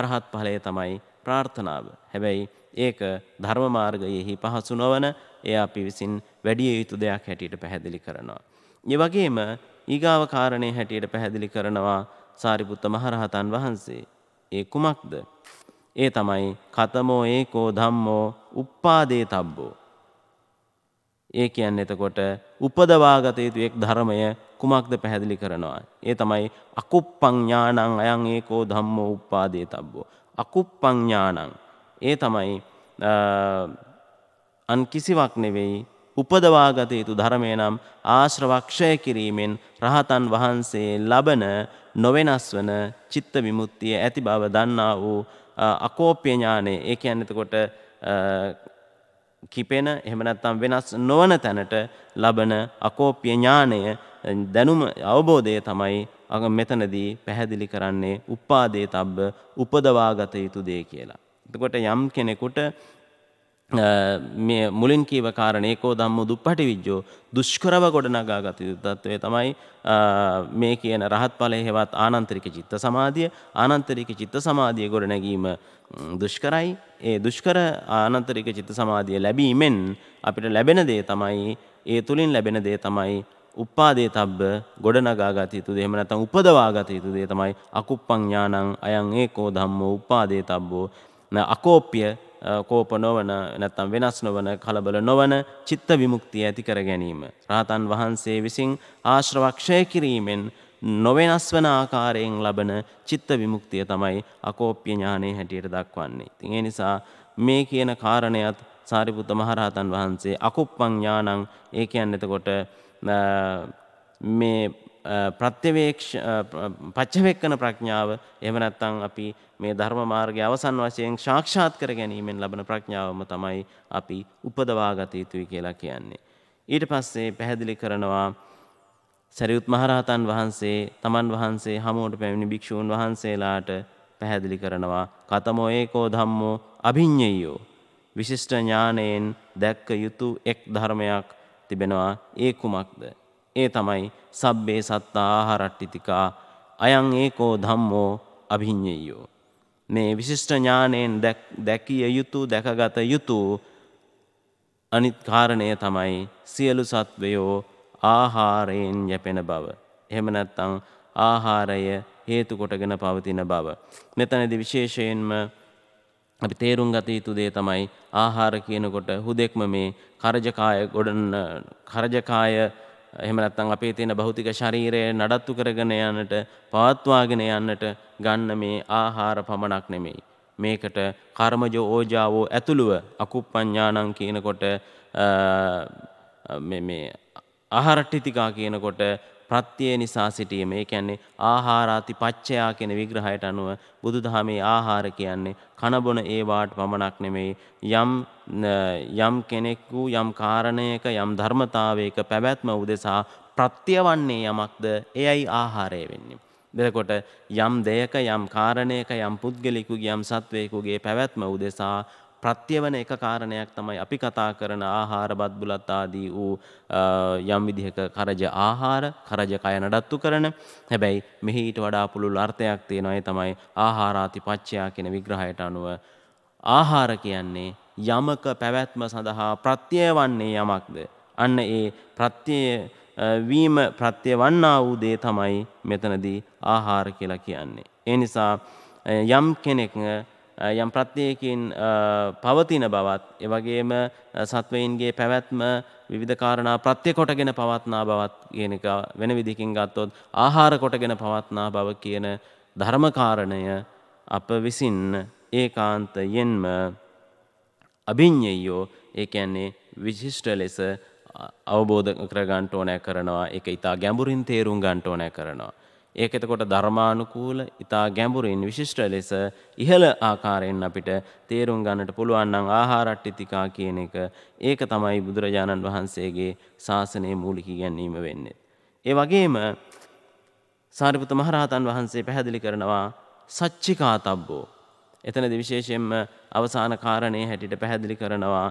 අරහත් ඵලය තමයි ප්‍රාර්ථනාව. හැබැයි ඒක ධර්ම මාර්ගයෙහි පහසු නොවන එය අපි විසින් වැඩිය යුතු දෙයක් හැටියට පැහැදිලි කරනවා. ඒ වගේම ඊගාව කාරණේ හැටියට පැහැදිලි කරනවා සාරිපුත්ත මහරහතන් වහන්සේ. ඒ කුමක්ද? ඒ තමයි කතමෝ ඒකෝ ධම්මෝ uppādē tabbෝ. ඒ කියන්නේ එතකොට උපදවාගත යුතු එක් ධර්මය කුමක්ද පැහැදිලි කරනවා. ඒ තමයි අකුප්පං ඥානං අයං ඒකෝ ධම්මෝ uppādē tabbෝ. අකුප්පං ඥානං ඒ තමයි අන් කිසිවක් නෙවෙයි උපදවාගත යුතු ධර්මය නම් ආශ්‍රවක්ෂය කිරීමෙන් රහතන් වහන්සේ ලබන නොවෙනස් වන චිත්ත විමුක්තිය ඇති බව දන්නා වූ අකෝප්‍ය ඥානය ඒ ඇන්නතකොට කිපෙන එහෙමනැත්තම් වෙනස් නොවන තැනට ලබන අකෝප්‍ය ඥානය දැනුම අවබෝධය තමයි අග මෙතනදී පැහැදිලි කරන්නේ උපාදේ තබ්බ උපදවාගත යුතු දේ කියලා. එතකොට යම් කෙනෙකුට මේ මුලින් කීව කාරණේ කෝ ධම්ම දුප්පටි විජ්ජෝ දුෂ්කරව ගොඩනගා ගත යුතු තත්වය තමයි මේ කියන රහත් ඵලයේ හෙවත් ආනන්තරික චිත්ත සමාධිය ආනන්තරික චිත්ත සමාධිය ගොඩනැගීම දුෂ්කරයි ඒ දුෂ්කර ආනන්තරික චිත්ත සමාධිය ලැබීමෙන් අපිට ලැබෙන දේ තමයි ඒ තුලින් ලැබෙන දේ තමයි උපාදේ තබ්බ ගොඩනගා ගත යුතු දේ එහෙම නැත්නම් උපදවා ගත යුතු දේ තමයි අකුප්පං ඥානං අයං ඒකෝ ධම්මෝ උපාදේ තබ්බෝ අකෝප්‍ය කෝප නොවන නැත්තම් වෙනස් නොවන කලබල නොවන චිත්ත විමුක්තිය ඇති කර ගැනීම. රහතන් වහන්සේ විසින් ආශ්‍රවක්ෂය කිරීමෙන් නොවෙනස් වන ආකාරයෙන් ලබන චිත්ත විමුක්තිය තමයි අකෝප්‍ය ඥානයේ හැටියට දක්වන්නේ. ඉතින් ඒ නිසා මේ කියන කාරණයත් සාරිපුත මහරහතන් වහන්සේ අකුප්පං ඥානං ඒ කියන්නේ එතකොට මේ ප්‍රත්‍යවේක්ෂ පච්චවෙක්කන ප්‍රඥාව එහෙම නැත්නම් අපි මේ ධර්ම මාර්ගයේ අවසන් වශයෙන් සාක්ෂාත් කර ගැනීමෙන් ලබන ප්‍රඥාවම තමයි අපි උපදවා ගත යුතුයි කියලා කියන්නේ. ඊට පස්සේ පැහැදිලි කරනවා සරියුත් මහරහතන් වහන්සේ තමන් වහන්සේ හමුවට පැමිණි භික්ෂූන් වහන්සේලාට පැහැදිලි කරනවා කතමෝ ඒකෝ ධම්මෝ අභිඤ්ඤයෝ විශිෂ්ට ඥානයෙන් දැක්ක යුතු එක් ධර්මයක් තිබෙනවා ඒ කුමක්ද ඒ තමයි සබ්බේ සත්තා ආහාරට්ටිතිකා අයං ඒකෝ ධම්මෝ අභිඤ්ඤයෝ මේ විශිෂ්ට ඥාණයෙන් දැකිය යුතු දැකගත යුතු අනිත් කාරණය තමයි සියලු සත්වයෝ ආහාරයෙන් යැපෙන බව එහෙම නැත්නම් ආහාරය හේතු කොටගෙන පවතින බව මෙතනදී විශේෂයෙන්ම අපි තේරුම් ගත යුතු දේ තමයි ආහාර කියනකොට හුදෙක්ම මේ කරජකාය ගොඩන කරජකාය එහෙම නැත්නම් අපේ තියෙන භෞතික ශරීරය නඩත්තු කරගෙන යන්නට පවත්වාගෙන යන්නට ගන්න මේ ආහාර පමණක් නෙමෙයි. මේකට කර්මජ ඕජාවෝ ඇතුළුව අකුප්පඤ්ඤාණං කියනකොට මේ ආහාර ටිතිකා කියනකොට ප්‍රත්‍යය නිසා සිටීම. ඒ කියන්නේ ආහාරාති පච්චයා කියන විග්‍රහයට අනුව බුදුදහමේ ආහාර කියන්නේ කන බොන ඒවාට පමණක් නෙමෙයි යම් යම් කෙනෙකු යම් කාරණයක යම් ධර්මතාවයක පැවැත්ම උදෙසා ප්‍රත්‍යවන්නේ යමක්ද එයයි ආහාරය වෙන්නේ. දෙකොට යම් දෙයක යම් කාරණයක යම් පුද්ගලිකුගේ යම් සත්වයකුගේ පැවැත්ම උදෙසා ප්‍රත්‍යවන එක කාරණයක් තමයි අපි කතා කරන ආහාර බද්බුලත් ආදී වූ යම් විදිහක කරජ ආහාර කරජ කය නඩත්තු කරන හැබැයි මෙහි ඊට වඩා පුළුල් අර්ථයක් තියෙනවා ඒ තමයි ආහාරාති පච්චයා කියන විග්‍රහයට අනුව ආහාර කියන්නේ යමක පැවැත්ම සඳහා ප්‍රත්‍යය වන්නේ යමක්ද අන්න ඒ ප්‍රත්‍යය වීම ප්‍රත්‍යය වන්නා වූ දේ තමයි මෙතනදී ආහාර කියලා කියන්නේ. ඒ නිසා යම් කෙනෙක් යම් ප්‍රත්්‍යයකින් පවතින බවත් එවගේම සත්වයින්ගේ පැවැත්ම විධකාරණා ප්‍රත්‍ය කොටගෙන පවත්නා බවත් කියනක වෙන විදිකින් ගත්තොත් ආහාර කොටගෙන පවත්නා බව කියන ධර්මකාරණය අප විසින් ඒ කාන්තයෙන්ම අභිං්ඥයෝ ඒකැන්නේ විශිෂ්ට ලෙස අවබෝධ කරගන්ටෝනෑ කරනවා එක ඉතා ගැඹුරින් තේරුම් ගන්ටෝනෑ කරනවා. ඒක එතකොට ධර්මානුකූල ඉතා ගැඹුරින් විශිෂ්ට ලෙස ඉහළ ආකාරයෙන් අපිට තේරුම් ගන්නට පුළුවන් නම් ආහාරට්ටිතිකා කියන එක ඒක තමයි බුදුරජාණන් වහන්සේගේ ශාසනයේ මූලික ඉගැන්වීම වෙන්නේ. ඒ වගේම සාරිපුත මහරහතන් වහන්සේ පැහැදිලි කරනවා සච්චිකාතබ්බෝ. එතනදී විශේෂයෙන්ම අවසාන කාරණේ හැටියට පැහැදිලි කරනවා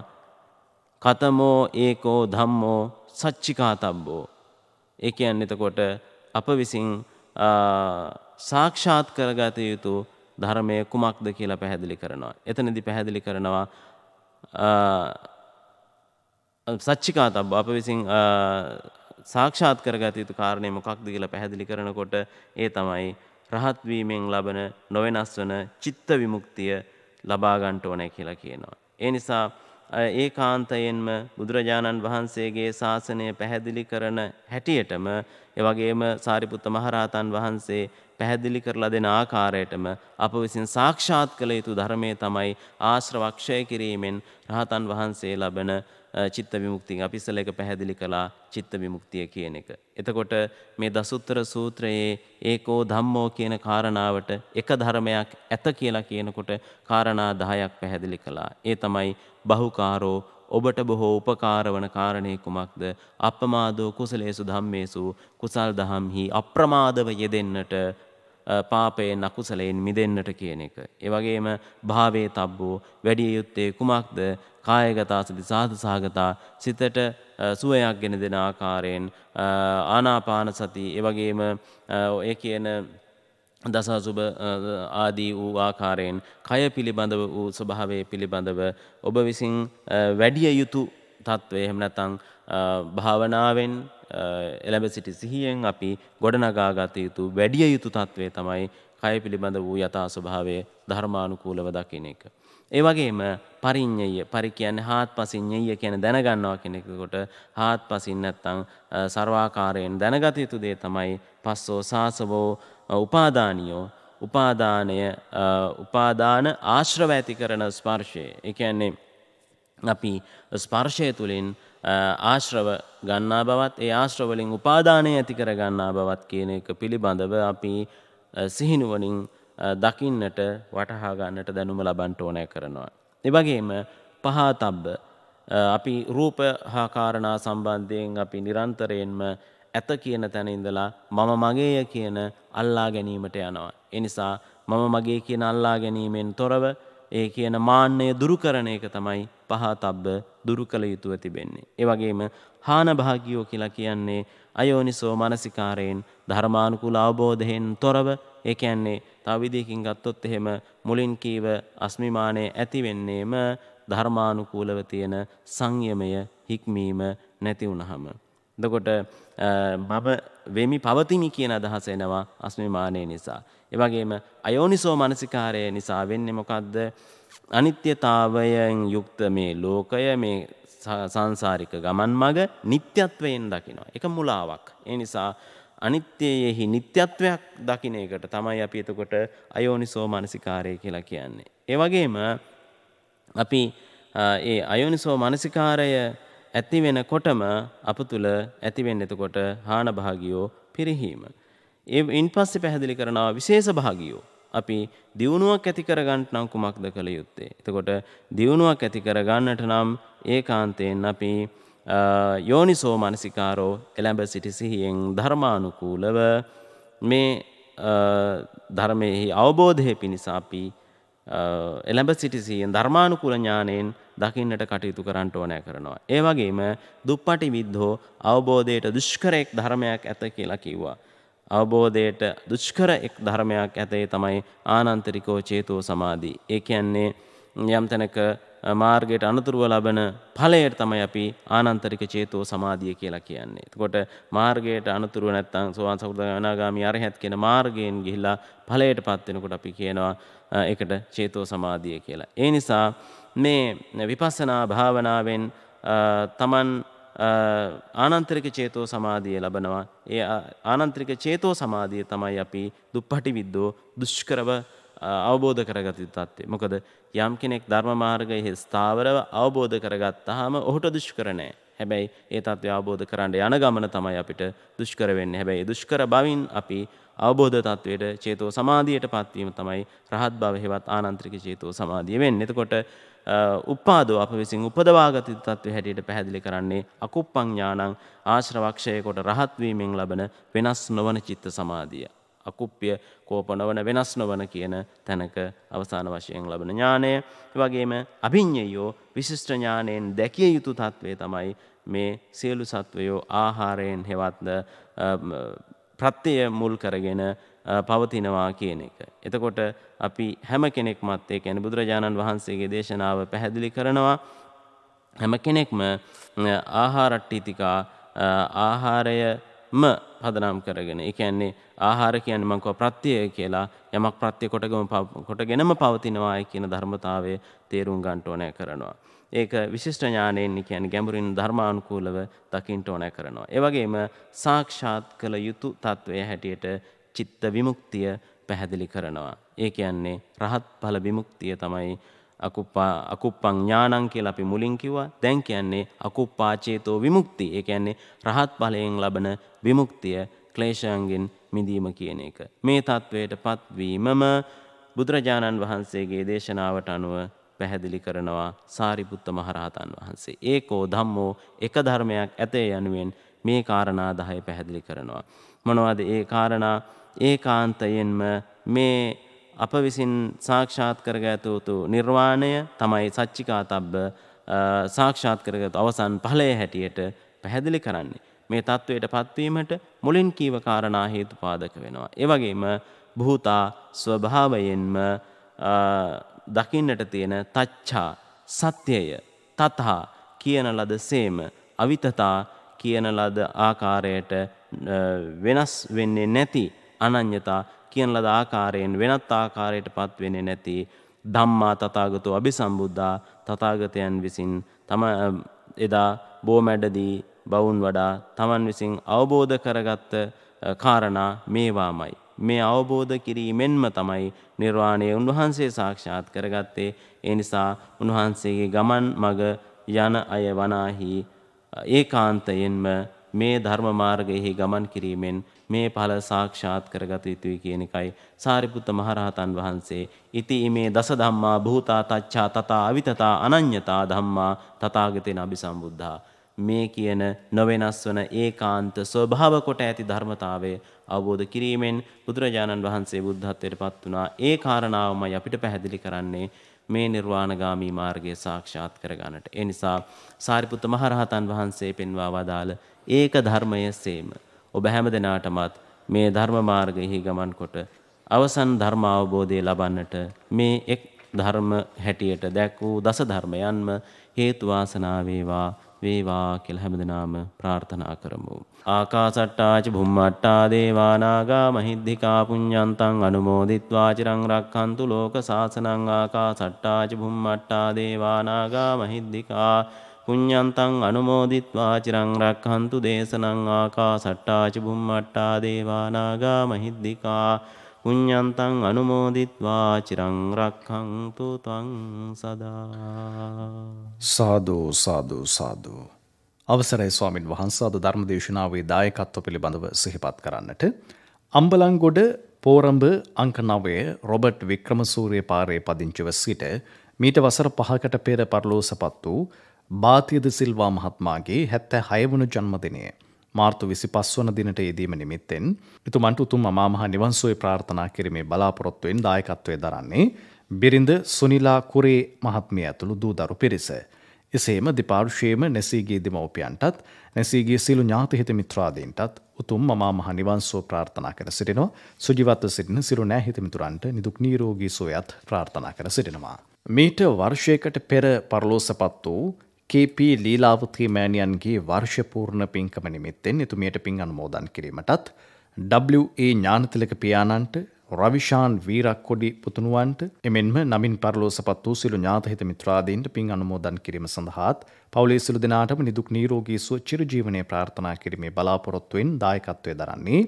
කතමෝ ඒකෝ ධම්මෝ සච්චිකාතබ්බෝ. ඒ කියන්නේ එතකොට අප විසින් සාක්ෂාත් කරගත යුතු ධර්මය කුමක්ද කියලා පැහැදිලි කරනවා. එතනදි පැහැදිලි කරනවා සච්චිකාතබ්බ අප විසින් සාක්ෂාත් කරගත යුතු කාරණය මොකක්ද කියලා පැහැදිලි කරනකොට ඒ තමයි රහත්වීමෙන් ලබන නොවෙනස් වන චිත්ත විමුක්තිය ලබාගන්ට ඕනෑ කියලා කියනවා. ඒ නිසා ඒ කාන්තයෙන්ම බුදුරජාණන් වහන්සේගේ ශාසනය පැහැදිලි කරන හැටියටම එවගේම සාරිපුත්ත මහරහතන් වහන්සේ පැහැදිලි කරලා දෙන ආකාරයටම අප විසින් සාක්ෂාත් කළ යුතු ධර්මය තමයි ආශ්‍රවක්ෂය කිරීමෙන් රහතන් වහන්සේ ලබන චිත්ත විමුක්තිය අපි ඉස්සෙල්ල එක පැහැදිලි කළා චිත්ත විමුක්තිය කියන එක. එතකොට මේ දසුත්තර සූත්‍රයේ ඒකෝ ධම්මෝ කියන කාරණාවට එක ධර්මයක් ඇත කියලා කියනකොට කාරණා 10ක් පැහැදිලි කළා. ඒ තමයි බහුකාරෝ ඔබට බොහෝ උපකාරවන කාරණය කුමක්ද අපමාදෝ කුසලේසු ධම්මේසු කුසල් දහම්හි අප්‍රමාදව යෙදෙන්නට පාපයෙන් අකුසලයෙන් මිදෙන්නට කියන එක. ඒවගේම භාවේ තබ්බෝ වැඩිය යුත්තේ කුමක්ද කායගතා සති සාධ සහගතා සිතට සුවයක් ගෙන දෙෙන ආකාරයෙන් ආනාපාන සති ඒවගේම ඔය කියන දසසුබ ආදී වූ ආකාරයෙන් කය පිළිබඳව වූ ස්වභාවය පිළිබඳව ඔබ විසින් වැඩිය යුතු තත්ත්වය එහෙම නැත්නම් භාවනාවෙන් එළඹ සිටි සිහියෙන් අපි ගොඩනගාගත යුතු වැඩිය යුතු තත්ත්වය තමයි කය පිළිබඳ වූ යථා ස්වභාවය ධර්මානුකූලව දකින එක. ඒ වගේම පරිඤ්ඤය පරි කියන්නේ හාත්පසින්ඤය කියන දැනගන්නවා කෙනෙකුට හාත්පසින් නැත්තම් සර්වාකාරයෙන් දැනගත යුතු දේ තමයි පස්සෝ සාසවෝ උපාදානියෝ උපාදානය උපාදාන ආශ්‍රව ඇති කරන ස්පර්ශය. එකන්නේ අපි ස්පර්ශය තුළින් ආශ්‍රව ගන්නා බවත් ඒ ආශ්‍රවලින් උපාදානය ඇති කර ගන්නා බවත් කියන එක පිළිබඳව අපි සිහිනුවනින් දකින්නට වටහාගන්නට දැනුම ලබන්ට ඕනය කරනවා. එවගේම පහතබ්බ අපි රූප හාකාරණා සම්බන්ධයෙන් අපි නිරන්තරයෙන්ම ඇත කියන තැන ඉඳලා මම මගේය කියන අල්ලා ගැනීමට යනවා. එනිසා මම මගේ කියන අල්ලා ගැනීමෙන් තොරව ඒ කියන මාන්නය දුරුකරන එක තමයි පහතබ්බ දුරු කළ යුතුව තිබෙන්නේ. ඒවගේම හානභාගියෝ කියලා කියන්නේ අයෝනිසෝ මනසිකාරයෙන් ධර්මානුකුල අවබෝධයෙන් තොරව ඒ කියන්නේ තවිදිකින් ගත්තොත් එහෙම මුලින් කීව අස්මිමානය ඇතිවෙන්නේම ධර්මානුකූලව තියෙන සංයමය හික්මීම නැති වුණහම. දකොට මම වෙමි පවතිමි කියන අදහස එනවා අස්මිමානය නිසා. එවගේම අයෝනිසෝ මනසිකාරය නිසා වෙන්නේ මොකක්ද අනිත්‍යතාවයෙන් යුක්ත මේ ලෝකය මේ සංසාරික ගමන් මග නිත්‍යත්වයෙන් දකිනවා. එක මුලාවක්. ඒ නිසා අනිත්‍යයෙහි නිත්‍යත්වයක් දකින එකට තමයි අපි එතකොට අයෝනිසෝ මනසිකාරය කියලා කියන්නේ. ඒ වගේම අපි ඒ අයෝනිසෝ මනසිකාරය ඇති වෙනකොටම අප තුල ඇති වෙන්නේ එතකොට හාන භාගියෝ පිරිහීම. ඒ ඉන්පස්සේ පැහැදිලි කරනවා විශේෂ භාගියෝ. අපි දියුණුවක් ඇති කරගන්නට නම් කුමක්ද කළ යුත්තේ. එතකොට දියුණුවක් ඇති කරගන්නට නම් ඒකාන්තයෙන් අපි යෝනිසෝ මනසිකාරෝ එළඹ සිටි සිහියෙන් ධර්මානුකූලව මේ ධර්මයෙහි අවබෝධය පිණිස අපි එළඹ සිටි සියෙන් ධර්මානුකූල ඥානයෙන් දකින්නට කටයුතු කරන්නට ඕනෑ කරනවා. ඒ වගේම දුප්පටි විද්ධෝ අවබෝධයට දුෂ්කරයෙක් ධර්මයක් ඇත කියලා කිව්වා. අවබෝධයට දුෂ්කර එක් ධර්මයක් ඇතේ තමයි ආනන්තරිකෝ චේතෝ සමාධී. ඒ කියන්නේ යම් තැනක මාර්ගයට අනතුරුව ලබන ඵලයට තමයි අපි ආනන්තරික චේතෝ සමාධිය කියලා කියන්නේ. එතකොට මාර්ගයට අනතුරුව නැත්තම් සෝවාන් සකෘදාගාමී අරහත් කියන මාර්ගයෙන් ගිහිලා ඵලයටපත් වෙනකොට අපි කියනවා එකට චේතෝ සමාධිය කියලා. ඒ නිසා මේ විපස්සනා භාවනාවෙන් තමන් ආනන්තරික චේතෝ සමාධිය ලබනවා. ඒ ආනන්තරික චේතෝ සමාධිය තමයි අපි දුප්පටි විද්දෝ දුෂ්කරව අවබෝධ කරගත යුතු තත්ත්වය. මොකද යම් කෙනෙක් ධර්ම මාර්ගයේ ස්ථාවරව අවබෝධ කරගත්තාම ඔහුට දුෂ්කර නෑ. හැබැයි ඒ තත්ත්වය අවබෝධ කරන්න යන ගමන තමයි අපිට දුෂ්කර වෙන්නේ. හැබැයි දුෂ්කර බවින් අපි අවබෝධ තත්වයට චේතෝ සමාධියට පත්වීම තමයි රහත් බව හෙවත් ආනන්ත්‍රික චේතෝ සමාධිය වෙන්නේ. එතකොට උපාදෝ අප විසින් උපදවාගත යුතු තත්ත්වය හැටියට පැහැදිලි කරන්නේ අකුප්පං ඥානං ආශ්‍රවක්ෂය කොට රහත් වීමෙන් ලබන වෙනස් නොවන චිත්ත සමාධිය. අකුප්පිය කෝප නොවන වෙනස් නොවන කියන තැනක අවසාන වශයෙන් ලබන ඥානය. ඒ වගේම අභිඤ්ඤයෝ විශිෂ්ට ඥානයෙන් දැකිය යුතු තත්ත්වය තමයි මේ සියලු සත්වයෝ ආහාරයෙන් හෙවත් ප්‍රත්තිය මුල් කරගෙන පවතිනවා කියන එක. එතකොට අපි හැම කෙනෙක් මත්තේ ැන බුදුරජාණන් වහන්සේගේ දේශනාව පැහැදිලි කරනවා. හැම කෙනෙක්ම ආහාරට්ටිතිකා ආහාරයම පදනම් කරගෙන එකන්නේ ආහාර කියන මංකව ප්‍රත්තිය කියලා යමක් ප්‍රත්්‍යය කොටගම කොටගෙනම පවතිනවායි කියන ධර්මතාවය තේරුම් ගන්ටෝනය කරනවා. ඒක විශිෂ්ට ඥානයෙන් කියන්නේ ගැඹුරින් ධර්මානුකූලව දකින්න ඕන කරනවා. ඒ වගේම සාක්ෂාත් කළ යුතු తත්වයේ හැටියට චිත්ත විමුක්තිය පැහැදිලි කරනවා. ඒ කියන්නේ රහත් ඵල විමුක්තිය තමයි අකුප්පා අකුප්පං ඥානං කියලා අපි මුලින් කිව්වා. දැන් කියන්නේ අකුප්පා චේතෝ විමුක්ති. ඒ කියන්නේ රහත් ඵලයෙන් ලබන විමුක්තිය ක්ලේශයන්ගෙන් මිදීම කියන එක. මේ తත්වයට පත්වීමම බුදුරජාණන් වහන්සේගේ දේශනාවට අනුව පැහැදිලි කරනවා සාරිපුත්ත මහරහතන් වහන්සේ. ඒකෝ ධම්මෝ එක ධර්මයක් ඇතේ යනුවෙන් මේ කාරණා දහය පැහැදිලි කරනවා. මොනවද ඒ කාරණා ඒකාන්තයෙන්ම මේ අප විසින් සාක්ෂාත් කරගඇතුතු නිර්වාණය තමයි සච්චිකාතබ්බ සාක්ෂාත් කරගත අවසන් පලය හැටියට පැහැදිලි කරන්නේ. මේ තත්ත්වයට පත්වීමට මුලින් කීව කාරණා හේතු පාදක වෙනවා. ඒවගේම භූතා ස්වභාවයෙන්ම දකින්නට තියෙන තච්ඡා සත්‍යය තතහා කියන ලද සේම අවිතතා කියන ලද ආකාරයට වෙනස් වෙන්නේ නැති අනඤ්‍යතා කියන ලද ආකාරයෙන් වෙනත් ආකාරයට පත් වෙන්නේ නැති ධම්මා තථාගතෝ අபிසම්බුද්ධා තථාගතයන් විසින් තම එදා බෝමැඩදී බවුන් වඩා තමන් විසින් අවබෝධ කරගත්ත කාරණා මේවාමයි මේ අවබෝධ කිරීමෙන්ම තමයි නිර්වාණය උන්වහන්සේ සාක්ෂාත් කරගත්තේ ඒ නිසා උන්වහන්සේගේ ගමන් මග යන අය වනාහි ඒකාන්තයෙන්ම මේ ධර්ම මාර්ගයෙහි ගමන් කිරීමෙන් මේ ඵල සාක්ෂාත් කරගත යුතුයි කියන එකයි සාරිපුත්ත මහරහතන් වහන්සේ ඉති මේ දස ධම්මා භූතා තච්ඡා තථා අවිතතා අනඤ්‍යතා ධම්මා තථාගතේන අபிසම්බුද්ධා මේ කියන නොවෙනස් වන ඒකාන්ත ස්වභාව කොට ඇති ධර්මතාවය අවබෝධ කිරීමෙන් බුදුරජාණන් වහන්සේ බුද්ධත්වයට පත් වුණා. ඒ කාරණාවමයි අපිට පැහැදිලි කරන්නේ මේ නිර්වාණගාමී මාර්ගය සාක්ෂාත් කරගන්නට. ඒ නිසා සාරිපුත්ත මහරහතන් වහන්සේ පෙන්වා වදාළ ඒක ධර්මය සේම ඔබ හැමදෙනාටමත් මේ ධර්ම මාර්ගයෙහි ගමන් කොට අවසන් ධර්ම අවබෝධය ලබන්නට මේ එක් ධර්ම හැටියට දැක් වූ දස ධර්මයන්ම හේතු වාසනා වේවා වේවා කියලා හැමදෙනාම ප්‍රාර්ථනා කරමු. ආකාසට්ටාච භුම්මට්ටා දේවානාගා මහිද්దికා පුඤ්ඤන්තං අනුමෝදිත්වා චිරං රක්ඛන්තු ලෝක සාසනං ආකාසට්ටාච භුම්මට්ටා දේවානාගා මහිද්దికා පුඤ්ඤන්තං අනුමෝදිත්වා චිරං රක්ඛන්තු දේශනං ආකාසට්ටාච භුම්මට්ටා දේවානාගා මහිද්దికා පුඤ්ඤන්තං අනුමෝදිත්වා චිරං රක්ඛන්තු ත්වං සදා සාදු සාදු සාදු අවසරයි ස්වාමින් වහන්සේ අද ධර්මදේශනාවේ දායකත්ව පිළිබඳව සිහිපත් කරන්නට අම්බලන්ගොඩ පෝරඹ අංක 9 රොබර්ට් වික්‍රමසූරිය පාරේ පදිංචිව සිට මීට වසර 5කට පෙර පරලෝසපත් වූ බාතියද සිල්වා මහත්මයාගේ 76 වන ජන්මදිනයේ මාර්තු විසි පස්වන දිනට යෙදීම නිමිත්තෙන් එතුමන්ට උතුම් අමාමහ නිවන්සුවේ ප්‍රාර්ථනා කිරීමේ බලාපොරොත්තුවෙන් දායකත්වය දරන්නේ බිරිඳ සුනිලා කුරේ මහත්මිය ඇතුළු දූදරු පිරිස. එසේම දෙපාර්ශයම නැසීගේ දෙමවපියන්ටත් නැසීගේ සිලු ඥාතිහිත මිත්‍රාදීන්ටත් උතුම් මා මහ නිවන්සෝ ප්‍රාර්ථනා කර සිටිනවා සුජිවත්ව සිටින සිරු නෑහිතමිතුරන්ට නිදුක් නීරෝගී සොයත් ප්‍රාර්ථනා කර සිටිනවා. මීට වර්ෂයකට පෙර පරලෝසපත් වූ කේපී ලීලාවත්‍රී මෑණියන්ගේ වර්ෂපූර්ණ පින්කම නිමිත්තෙන් එතුමියට පින් අනුමෝදන් කිරීමටත් WA ඥානතිලක පියාණන්ට රවිශාන් වීරක්කොඩි පුතුණුවන්ට එමෙන්ම නමින් පරලෝසපත් වූ සිළු ඥාතහිත මිත්‍රාදීන්ට පින් අනුමෝදන් කිරීම සඳහාත් පවුලේ සිළු දෙනාටම නිදුක් නිරෝගී සුව චිරජීවනයේ ප්‍රාර්ථනා කිරීමේ බලාපොරොත්තුවෙන් දායකත්වය දරන්නේ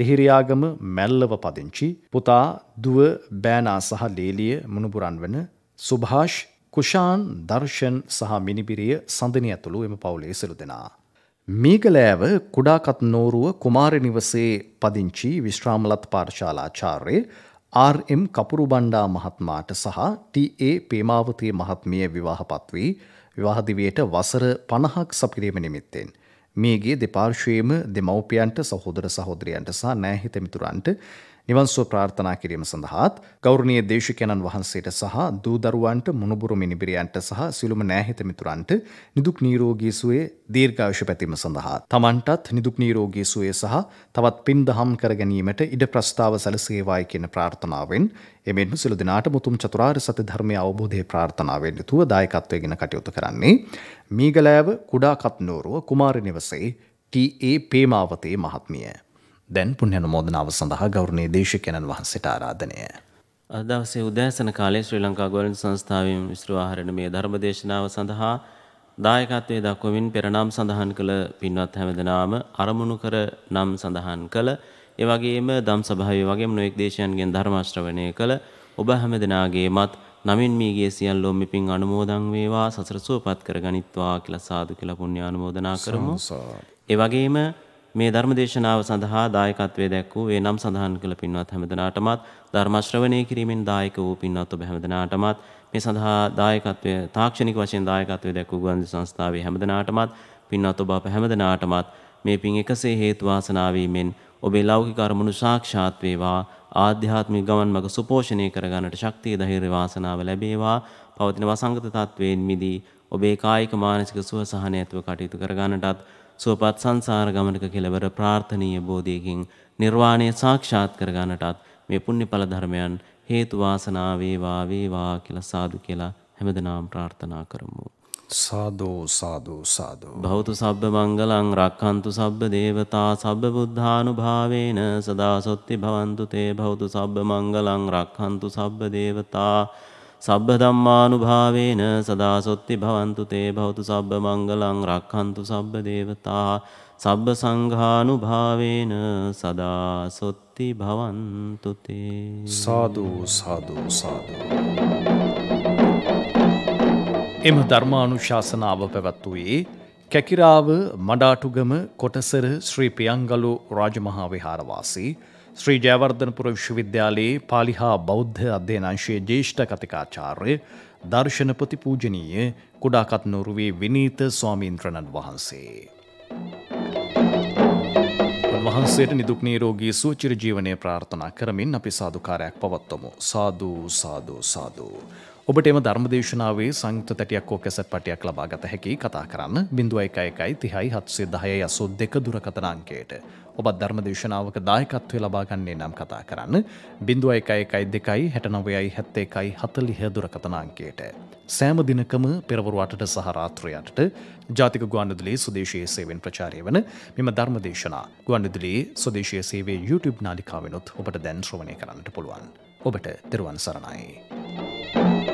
ලිහිරියාගම මැල්ලව පදිංචි පුතා දුව බෑනා සහ ලේලිය මුණුපුරන් වන සුභාෂ් කුෂාන් දර්ශන් සහ මිනිබිරිය සඳනය ඇතුළු එම පවුලේ සිරු දෙනා. මීගලෑව කුඩාකත් නෝරුව කුමාර නිවසේ පදිංචි විශ්‍රාමලත් පාර්ශාලාචාර්ය ආම් කපුරු බණ්ඩා මහත්මාට සහ ටඒ පේමාවතය මහත්මිය විවාහපත්වී විවාහදිවයට වසර පණහක් සපිරීම නිමිත්තෙන්. මේගේ දෙපාර්ශවයම දෙමව්පියන්ට සහෝදර සහෝදරයන්ට සහ නෑහිතමිතුරන්ට නිවන්සෝ ප්‍රාර්ථනා කිරීම සඳහාත් ගෞරණය දේශකයණන් වහන්සේට සහ දූදරුවන්ට මුණුබුරු මිනිබිරියන්ට සහ සිළුම නෑහිතමිතුරන්ට නිදුක් නීරෝගී සුවේ දීර්ඝායුෂ පැතිම සඳහා තමන්ටත් නිදුක් නීරෝගී සුවේ සහ තවත් පින් දහම් කර ගැනීමට ඉඩ ප්‍රස්ථාව සැලසේවායි කියන ප්‍රාර්ථනාවෙන් එමෙන්ම සිළු දිනාට මුතුම් චතුරාර්ය සත්‍ය ධර්මය අවබෝධයේ ප්‍රාර්ථනාවෙන් යුතුව දායකත්වයෙන් කටයුතු කරන්නේ මීගලෑව කුඩා කත්නෝරුව කුමාර නිවසේ ටී.ඒ. පේමාවතේ මහත්මිය දැන් පුුණ්‍යනුමෝදනාව සඳහා ගෞරණය දේශකයණන් වහන්සට ආරාධනය. අදවසේ උදෑසන කාලේ ශ්‍රී ලංකා ගොලන් සංස්ථාවම් විශ්‍රවාහරණ මේ ධර්මදේශනාව සඳහා දායකත්වය දක්වමින් පෙරනම් සඳහන් කළ පින්වත් හැමදනාම අරමුණු කර නම් සඳහන් කළ එවගේම දම් සභාවේ වගේම නොයෙක් දේශයන්ගෙන් ධර්මාශ්‍රවණය කළ ඔබ හැමදනාගේමත් නමින් මීගේ සියල්ලෝ මිපින් අනුමෝදන් වේවා සසර සුවපත් කර ගනිත්වා කියලා සාදු කියලා පුණ්‍ය ආනුමෝදනා කරමු. ඒ වගේම මේ ධර්ම දේශනාව සඳහා දායකත්වයේ දැක් වූ ඒ නම් සඳහන් කළ පින්වත් හැමදෙනාටමත් ධර්ම ශ්‍රවණය කිරීමෙන් දායක වූ පින්වත් ඔබ හැමදෙනාටමත් මේ සඳහා දායකත්වය තාක්ෂණික වශයෙන් දායකත්වයේ දැක් වූ ගුවන් සංස්ථාවේ හැමදෙනාටමත් පින්වත් ඔබ අප හැමදෙනාටමත් මේ පින් එකසේ හේතු වාසනා වීමෙන් ඔබේ ලෞකික අරමුණු සාක්ෂාත් වේවා ආධ්‍යාත්මික ගමන් මඟ සුපෝෂණය කරගන්නට ශක්තිය ධෛර්ය වාසනාව ලැබේවා පවතින වසංගත තත්වයෙන් මිදී ඔබේ කායික මානසික සුව සහනයත්ව කටයුතු කරගන්නටත් සුවපත් සංසාර ගමනක කෙලවර ප්‍රාර්ථනීය බෝධියකින් නිර්වාණය සාක්ෂාත් කර ගන්නටත් මේ පුණ්‍යඵල ධර්මයන් හේතු වාසනා වේවා වේවා කියලා සාදු කියලා හැමදෙනාම ප්‍රාර්ථනා කරමු. සාදෝ සාදෝ සාදෝ භවතු සබ්බ මංගලං රක්ඛන්තු සබ්බ දේවතා සබ්බ බුද්ධානුභාවේන සදා සොත්ති භවන්තු තේ භවතු සබ්බ මංගලං රක්ඛන්තු සබ්බ දේවතා සබ්බ ධම්මානුභාවේන සදාසොත්ති භවන්තු තේ භවතු සබ්බ මංගලං රක්ඛන්තු සබ්බ දේවතා සබ්බ සංඝානුභාවේන සදාසොත්ති භවන්තු තේ සාදු සාදු සාදු එම ධර්මානුශාසනාව පැවැත්වුවේ කැකිරාව මඩාටුගම කොටසර ශ්‍රී පියංගලු රාජමහා විහාරවාසී ශ්‍රී ජයවර්ධනපුර විශ්වවිද්‍යාලයේ පාලිහා බෞද්ධ අධ්‍යනංශයේ ජේෂ්ඨ කතිකාචාර්ය දර්ශනපති පූජනීය කුඩාකත්නොරුවේ විනීත ස්වාමීන්ත්‍රණන් වහන්සේ. වහන්සේට නිදුක් නීරෝගී සුවචිර ජීවනය ප්‍රාර්ථනා කරමින් අපි සාධකාරයක් පවත්වමු. සාධූ සාධූ සාධූ. ඔබට එම ධර්මදේශනාවේ සංයුක්ත තැටියක් හෝ කැසට් පටියක් ලබා ගත හැකි කතා කරන්න 0111 30 710 82 දුරකථන අංකයට. ඔබත් ධර්මදේශනාවක දායකත්වය ලබා ගන්නේ නම් කතා කරන්න 0112 69 71 40 දුරකථන අංකයට. සෑම දිනකම පෙරවරු 8ට සහ රාත්‍රී 8ට ජාතික ගුවන්විදුලියේ සුදේශීය සේවෙන් ප්‍රචාරය වන මෙම ධර්මදේශනා ගුවන්විදුලියේ සුදේශීය සේවයේ YouTube නාලිකාවෙනුත් ඔබට දැන් ශ්‍රවණය කරන්නට පුළුවන්. ඔබට දරුවන් සරණයි. thank you